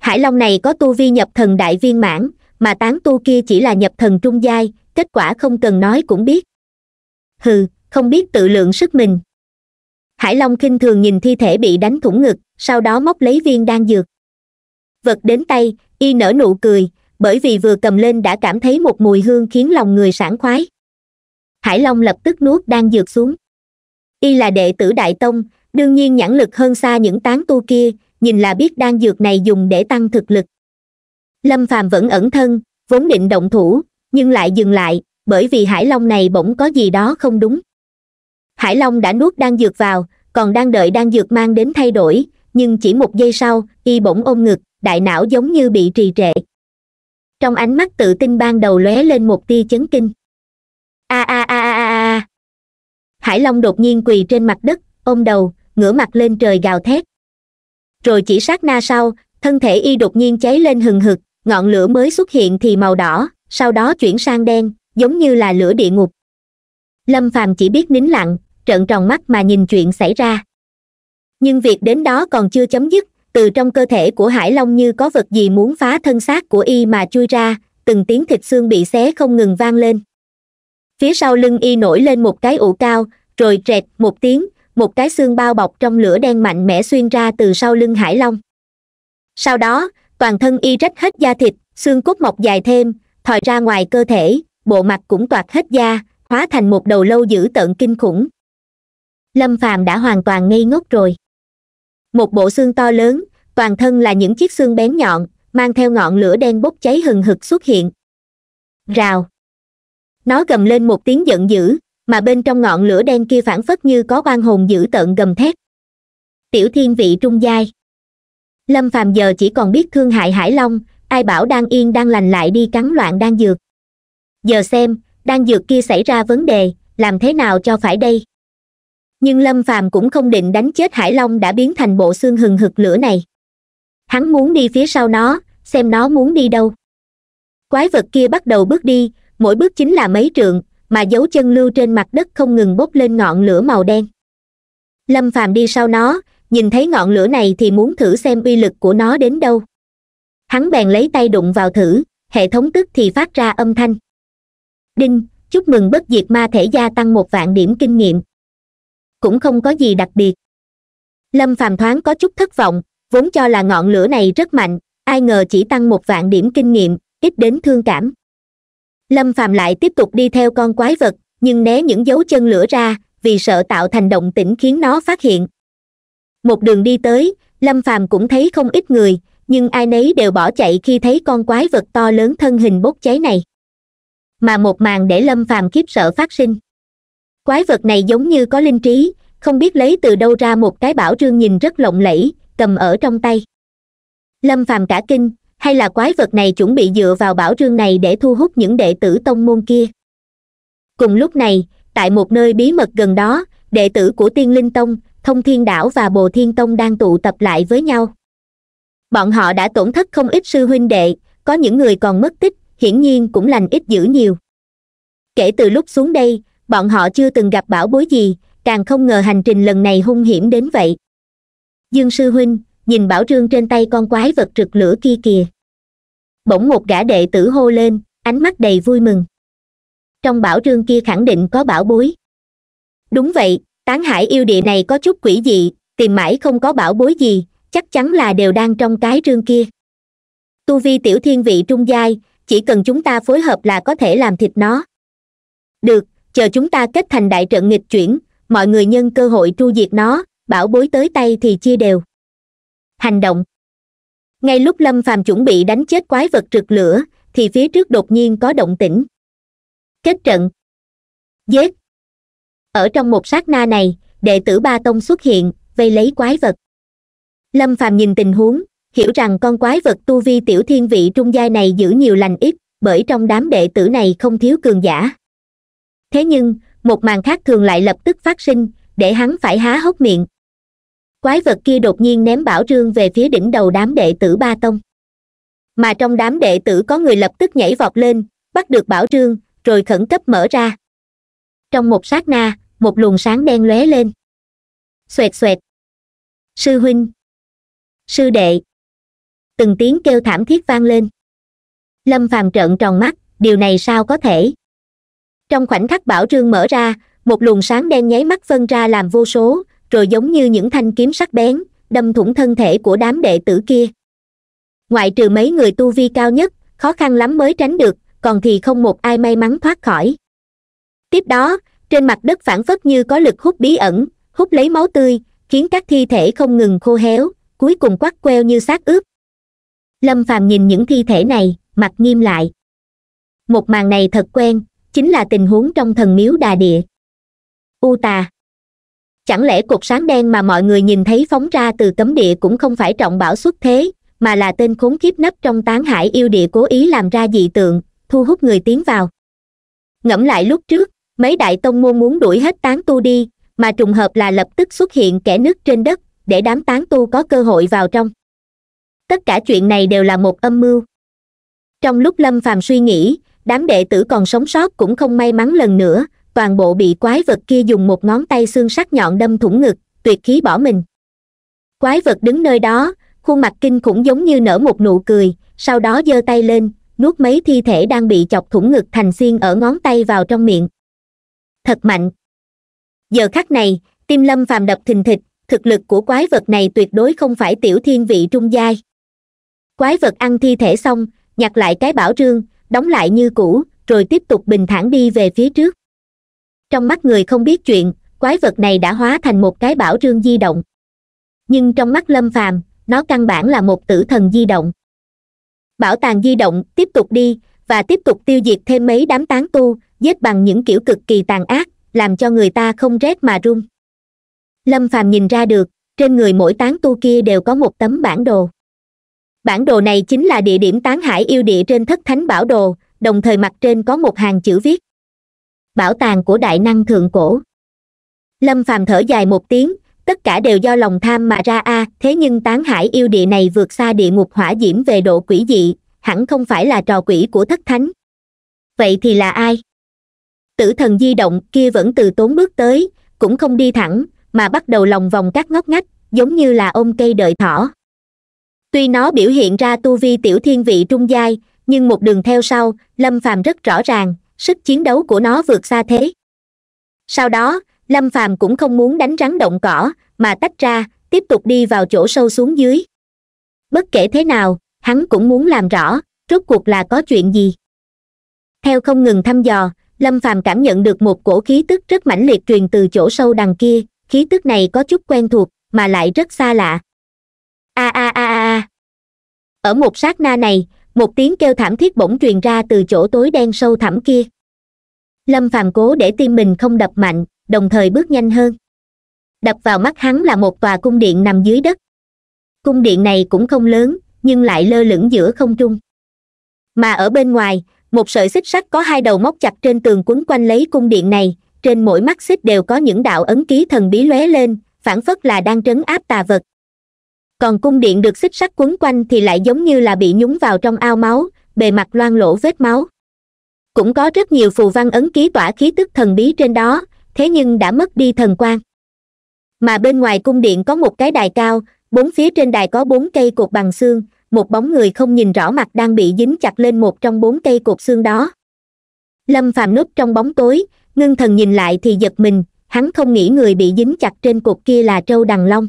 hải long này có tu vi nhập thần đại viên mãn mà tán tu kia chỉ là nhập thần trung giai kết quả không cần nói cũng biết hừ không biết tự lượng sức mình hải long khinh thường nhìn thi thể bị đánh thủng ngực sau đó móc lấy viên đan dược vật đến tay y nở nụ cười bởi vì vừa cầm lên đã cảm thấy một mùi hương khiến lòng người sảng khoái hải long lập tức nuốt đang dược xuống y là đệ tử đại tông đương nhiên nhãn lực hơn xa những tán tu kia nhìn là biết đan dược này dùng để tăng thực lực lâm phàm vẫn ẩn thân vốn định động thủ nhưng lại dừng lại bởi vì hải long này bỗng có gì đó không đúng hải long đã nuốt đan dược vào còn đang đợi đan dược mang đến thay đổi nhưng chỉ một giây sau y bỗng ôm ngực đại não giống như bị trì trệ trong ánh mắt tự tin ban đầu lóe lên một tia chấn kinh hải long đột nhiên quỳ trên mặt đất ôm đầu ngửa mặt lên trời gào thét rồi chỉ sát na sau thân thể y đột nhiên cháy lên hừng hực ngọn lửa mới xuất hiện thì màu đỏ sau đó chuyển sang đen giống như là lửa địa ngục lâm phàm chỉ biết nín lặng trợn tròn mắt mà nhìn chuyện xảy ra nhưng việc đến đó còn chưa chấm dứt từ trong cơ thể của hải long như có vật gì muốn phá thân xác của y mà chui ra từng tiếng thịt xương bị xé không ngừng vang lên phía sau lưng y nổi lên một cái ụ cao rồi trẹt một tiếng một cái xương bao bọc trong lửa đen mạnh mẽ xuyên ra từ sau lưng hải long sau đó toàn thân y rách hết da thịt xương cốt mọc dài thêm thòi ra ngoài cơ thể bộ mặt cũng toạc hết da hóa thành một đầu lâu dữ tợn kinh khủng lâm phàm đã hoàn toàn ngây ngốc rồi một bộ xương to lớn toàn thân là những chiếc xương bén nhọn mang theo ngọn lửa đen bốc cháy hừng hực xuất hiện rào nó gầm lên một tiếng giận dữ mà bên trong ngọn lửa đen kia phản phất như có oan hồn dữ tợn gầm thét tiểu thiên vị trung giai lâm phàm giờ chỉ còn biết thương hại hải long ai bảo đang yên đang lành lại đi cắn loạn đang dược giờ xem đang dược kia xảy ra vấn đề làm thế nào cho phải đây nhưng lâm phàm cũng không định đánh chết hải long đã biến thành bộ xương hừng hực lửa này hắn muốn đi phía sau nó xem nó muốn đi đâu quái vật kia bắt đầu bước đi mỗi bước chính là mấy trượng mà dấu chân lưu trên mặt đất không ngừng bốc lên ngọn lửa màu đen lâm phàm đi sau nó nhìn thấy ngọn lửa này thì muốn thử xem uy lực của nó đến đâu hắn bèn lấy tay đụng vào thử hệ thống tức thì phát ra âm thanh đinh chúc mừng bất diệt ma thể gia tăng một vạn điểm kinh nghiệm cũng không có gì đặc biệt lâm phàm thoáng có chút thất vọng vốn cho là ngọn lửa này rất mạnh ai ngờ chỉ tăng một vạn điểm kinh nghiệm ít đến thương cảm lâm phàm lại tiếp tục đi theo con quái vật nhưng né những dấu chân lửa ra vì sợ tạo thành động tĩnh khiến nó phát hiện một đường đi tới lâm phàm cũng thấy không ít người nhưng ai nấy đều bỏ chạy khi thấy con quái vật to lớn thân hình bốc cháy này mà một màn để lâm phàm khiếp sợ phát sinh quái vật này giống như có linh trí không biết lấy từ đâu ra một cái bảo trương nhìn rất lộng lẫy cầm ở trong tay lâm phàm cả kinh hay là quái vật này chuẩn bị dựa vào bảo trương này để thu hút những đệ tử tông môn kia cùng lúc này tại một nơi bí mật gần đó đệ tử của tiên linh tông thông thiên đảo và bồ thiên tông đang tụ tập lại với nhau bọn họ đã tổn thất không ít sư huynh đệ có những người còn mất tích hiển nhiên cũng lành ít dữ nhiều kể từ lúc xuống đây bọn họ chưa từng gặp bảo bối gì càng không ngờ hành trình lần này hung hiểm đến vậy dương sư huynh nhìn bảo trương trên tay con quái vật rực lửa kia kìa bỗng một gã đệ tử hô lên ánh mắt đầy vui mừng trong bảo trương kia khẳng định có bảo bối đúng vậy tán hải yêu địa này có chút quỷ dị tìm mãi không có bảo bối gì chắc chắn là đều đang trong cái trương kia tu vi tiểu thiên vị trung giai chỉ cần chúng ta phối hợp là có thể làm thịt nó được chờ chúng ta kết thành đại trận nghịch chuyển mọi người nhân cơ hội tru diệt nó bảo bối tới tay thì chia đều hành động ngay lúc lâm phàm chuẩn bị đánh chết quái vật rực lửa thì phía trước đột nhiên có động tĩnh kết trận giết ở trong một sát na này đệ tử ba tông xuất hiện vây lấy quái vật lâm phàm nhìn tình huống hiểu rằng con quái vật tu vi tiểu thiên vị trung giai này giữ nhiều lành ít bởi trong đám đệ tử này không thiếu cường giả thế nhưng một màn khác thường lại lập tức phát sinh để hắn phải há hốc miệng quái vật kia đột nhiên ném bảo trương về phía đỉnh đầu đám đệ tử ba tông mà trong đám đệ tử có người lập tức nhảy vọt lên bắt được bảo trương rồi khẩn cấp mở ra trong một sát na một luồng sáng đen lóe lên xoẹt xoẹt sư huynh sư đệ từng tiếng kêu thảm thiết vang lên lâm phàm trợn tròn mắt điều này sao có thể trong khoảnh khắc bảo trương mở ra một luồng sáng đen nháy mắt phân ra làm vô số rồi giống như những thanh kiếm sắc bén đâm thủng thân thể của đám đệ tử kia ngoại trừ mấy người tu vi cao nhất khó khăn lắm mới tránh được còn thì không một ai may mắn thoát khỏi tiếp đó trên mặt đất phản phất như có lực hút bí ẩn hút lấy máu tươi khiến các thi thể không ngừng khô héo cuối cùng quắt queo như xác ướp lâm phàm nhìn những thi thể này mặt nghiêm lại một màn này thật quen chính là tình huống trong thần miếu đà địa u tà chẳng lẽ cục sáng đen mà mọi người nhìn thấy phóng ra từ cấm địa cũng không phải trọng bảo xuất thế mà là tên khốn kiếp nấp trong tán hải yêu địa cố ý làm ra dị tượng thu hút người tiến vào ngẫm lại lúc trước mấy đại tông môn muốn đuổi hết tán tu đi mà trùng hợp là lập tức xuất hiện kẻ nứt trên đất để đám tán tu có cơ hội vào trong tất cả chuyện này đều là một âm mưu trong lúc lâm phàm suy nghĩ đám đệ tử còn sống sót cũng không may mắn lần nữa toàn bộ bị quái vật kia dùng một ngón tay xương sắc nhọn đâm thủng ngực tuyệt khí bỏ mình quái vật đứng nơi đó khuôn mặt kinh khủng giống như nở một nụ cười sau đó giơ tay lên nuốt mấy thi thể đang bị chọc thủng ngực thành xiên ở ngón tay vào trong miệng thật mạnh giờ khắc này tim lâm phàm đập thình thịch thực lực của quái vật này tuyệt đối không phải tiểu thiên vị trung giai quái vật ăn thi thể xong nhặt lại cái bảo trương đóng lại như cũ rồi tiếp tục bình thản đi về phía trước trong mắt người không biết chuyện quái vật này đã hóa thành một cái bảo trương di động nhưng trong mắt lâm phàm nó căn bản là một tử thần di động bảo tàng di động tiếp tục đi và tiếp tục tiêu diệt thêm mấy đám tán tu giết bằng những kiểu cực kỳ tàn ác làm cho người ta không rét mà run lâm phàm nhìn ra được trên người mỗi tán tu kia đều có một tấm bản đồ bản đồ này chính là địa điểm tán hải yêu địa trên thất thánh bảo đồ đồng thời mặt trên có một hàng chữ viết bảo tàng của đại năng thượng cổ lâm phàm thở dài một tiếng tất cả đều do lòng tham mà ra a thế nhưng tán hải yêu địa này vượt xa địa ngục hỏa diễm về độ quỷ dị hẳn không phải là trò quỷ của thất thánh vậy thì là ai tử thần di động kia vẫn từ tốn bước tới cũng không đi thẳng mà bắt đầu lòng vòng các ngóc ngách giống như là ôm cây đợi thỏ tuy nó biểu hiện ra tu vi tiểu thiên vị trung giai nhưng một đường theo sau lâm phàm rất rõ ràng sức chiến đấu của nó vượt xa thế sau đó lâm phàm cũng không muốn đánh rắn động cỏ mà tách ra tiếp tục đi vào chỗ sâu xuống dưới bất kể thế nào hắn cũng muốn làm rõ rốt cuộc là có chuyện gì theo không ngừng thăm dò lâm phàm cảm nhận được một cổ khí tức rất mãnh liệt truyền từ chỗ sâu đằng kia khí tức này có chút quen thuộc mà lại rất xa lạ a a a a ở một sát na này một tiếng kêu thảm thiết bỗng truyền ra từ chỗ tối đen sâu thẳm kia lâm phàm cố để tim mình không đập mạnh đồng thời bước nhanh hơn đập vào mắt hắn là một tòa cung điện nằm dưới đất cung điện này cũng không lớn nhưng lại lơ lửng giữa không trung mà ở bên ngoài một sợi xích sắt có hai đầu móc chặt trên tường quấn quanh lấy cung điện này trên mỗi mắt xích đều có những đạo ấn ký thần bí lóe lên phản phất là đang trấn áp tà vật còn cung điện được xích sắt quấn quanh thì lại giống như là bị nhúng vào trong ao máu bề mặt loang lỗ vết máu cũng có rất nhiều phù văn ấn ký tỏa khí tức thần bí trên đó thế nhưng đã mất đi thần quan mà bên ngoài cung điện có một cái đài cao bốn phía trên đài có bốn cây cột bằng xương một bóng người không nhìn rõ mặt đang bị dính chặt lên một trong bốn cây cột xương đó lâm phàm núp trong bóng tối ngưng thần nhìn lại thì giật mình hắn không nghĩ người bị dính chặt trên cột kia là trâu đằng long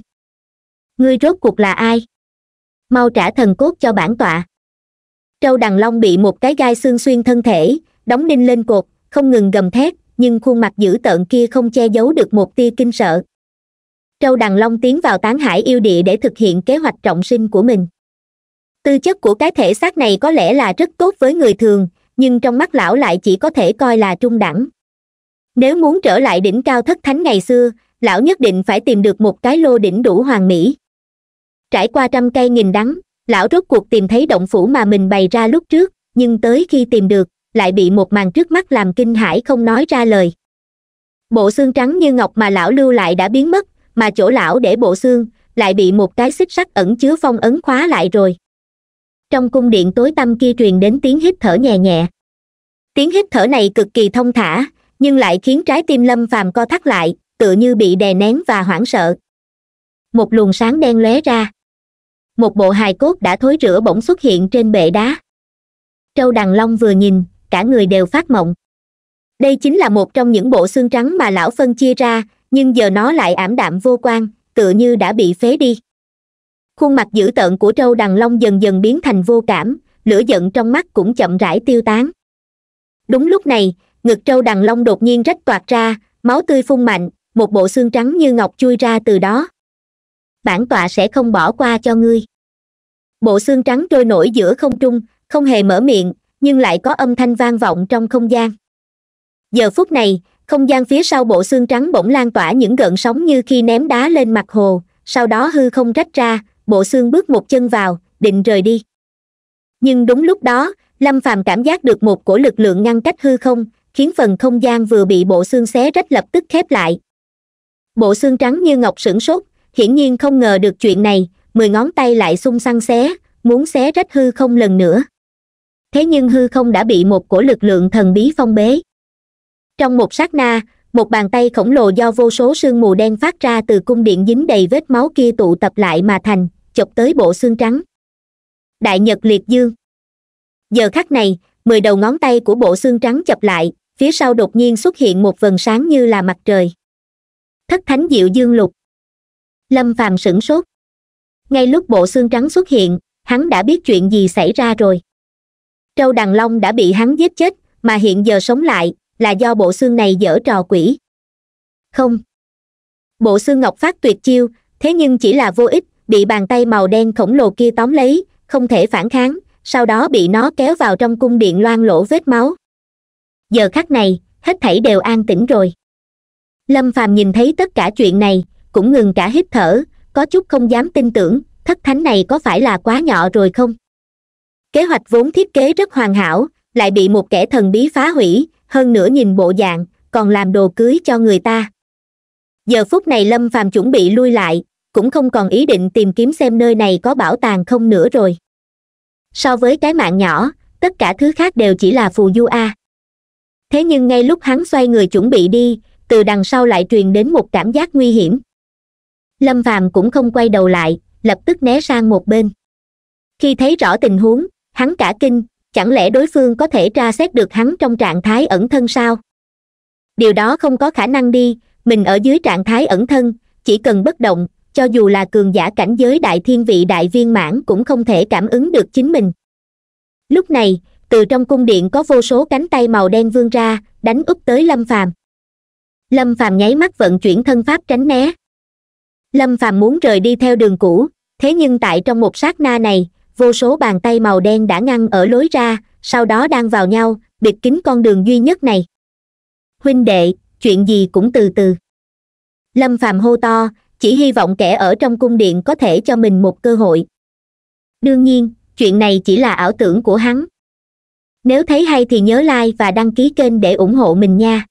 ngươi rốt cuộc là ai mau trả thần cốt cho bản tọa trâu đằng long bị một cái gai xương xuyên thân thể đóng đinh lên cột không ngừng gầm thét nhưng khuôn mặt dữ tợn kia không che giấu được một tia kinh sợ trâu đằng long tiến vào tán hải yêu địa để thực hiện kế hoạch trọng sinh của mình tư chất của cái thể xác này có lẽ là rất tốt với người thường nhưng trong mắt lão lại chỉ có thể coi là trung đẳng nếu muốn trở lại đỉnh cao thất thánh ngày xưa lão nhất định phải tìm được một cái lô đỉnh đủ hoàn mỹ trải qua trăm cây nghìn đắng lão rốt cuộc tìm thấy động phủ mà mình bày ra lúc trước nhưng tới khi tìm được lại bị một màn trước mắt làm kinh hãi không nói ra lời bộ xương trắng như ngọc mà lão lưu lại đã biến mất mà chỗ lão để bộ xương lại bị một cái xích sắt ẩn chứa phong ấn khóa lại rồi trong cung điện tối tăm kia truyền đến tiếng hít thở nhẹ nhẹ tiếng hít thở này cực kỳ thông thả nhưng lại khiến trái tim lâm phàm co thắt lại tựa như bị đè nén và hoảng sợ một luồng sáng đen lóe ra một bộ hài cốt đã thối rửa bỗng xuất hiện trên bệ đá trâu đằng long vừa nhìn cả người đều phát mộng đây chính là một trong những bộ xương trắng mà lão phân chia ra nhưng giờ nó lại ảm đạm vô quan tựa như đã bị phế đi khuôn mặt dữ tợn của trâu đằng long dần dần biến thành vô cảm lửa giận trong mắt cũng chậm rãi tiêu tán đúng lúc này ngực trâu đằng long đột nhiên rách toạt ra máu tươi phun mạnh một bộ xương trắng như ngọc chui ra từ đó bản tọa sẽ không bỏ qua cho ngươi bộ xương trắng trôi nổi giữa không trung không hề mở miệng nhưng lại có âm thanh vang vọng trong không gian giờ phút này không gian phía sau bộ xương trắng bỗng lan tỏa những gợn sóng như khi ném đá lên mặt hồ sau đó hư không rách ra bộ xương bước một chân vào định rời đi nhưng đúng lúc đó lâm phàm cảm giác được một cổ lực lượng ngăn cách hư không khiến phần không gian vừa bị bộ xương xé rách lập tức khép lại bộ xương trắng như ngọc sửng sốt hiển nhiên không ngờ được chuyện này mười ngón tay lại xung xăng xé muốn xé rách hư không lần nữa thế nhưng hư không đã bị một cổ lực lượng thần bí phong bế trong một sát na một bàn tay khổng lồ do vô số sương mù đen phát ra từ cung điện dính đầy vết máu kia tụ tập lại mà thành chọc tới bộ xương trắng đại nhật liệt dương giờ khắc này mười đầu ngón tay của bộ xương trắng chập lại phía sau đột nhiên xuất hiện một vần sáng như là mặt trời thất thánh diệu dương lục lâm phàm sửng sốt ngay lúc bộ xương trắng xuất hiện hắn đã biết chuyện gì xảy ra rồi trâu đằng long đã bị hắn giết chết mà hiện giờ sống lại là do bộ xương này dở trò quỷ không bộ xương ngọc phát tuyệt chiêu thế nhưng chỉ là vô ích bị bàn tay màu đen khổng lồ kia tóm lấy không thể phản kháng sau đó bị nó kéo vào trong cung điện loan lỗ vết máu giờ khắc này hết thảy đều an tĩnh rồi lâm phàm nhìn thấy tất cả chuyện này cũng ngừng cả hít thở có chút không dám tin tưởng thất thánh này có phải là quá nhỏ rồi không kế hoạch vốn thiết kế rất hoàn hảo lại bị một kẻ thần bí phá hủy hơn nữa nhìn bộ dạng còn làm đồ cưới cho người ta giờ phút này lâm phàm chuẩn bị lui lại cũng không còn ý định tìm kiếm xem nơi này có bảo tàng không nữa rồi so với cái mạng nhỏ tất cả thứ khác đều chỉ là phù du a thế nhưng ngay lúc hắn xoay người chuẩn bị đi từ đằng sau lại truyền đến một cảm giác nguy hiểm lâm phàm cũng không quay đầu lại lập tức né sang một bên khi thấy rõ tình huống hắn cả kinh chẳng lẽ đối phương có thể tra xét được hắn trong trạng thái ẩn thân sao điều đó không có khả năng đi mình ở dưới trạng thái ẩn thân chỉ cần bất động cho dù là cường giả cảnh giới đại thiên vị đại viên mãn cũng không thể cảm ứng được chính mình lúc này từ trong cung điện có vô số cánh tay màu đen vươn ra đánh úp tới lâm phàm lâm phàm nháy mắt vận chuyển thân pháp tránh né lâm phàm muốn rời đi theo đường cũ thế nhưng tại trong một sát na này vô số bàn tay màu đen đã ngăn ở lối ra sau đó đang vào nhau bịt kín con đường duy nhất này huynh đệ chuyện gì cũng từ từ lâm phàm hô to chỉ hy vọng kẻ ở trong cung điện có thể cho mình một cơ hội đương nhiên chuyện này chỉ là ảo tưởng của hắn nếu thấy hay thì nhớ like và đăng ký kênh để ủng hộ mình nha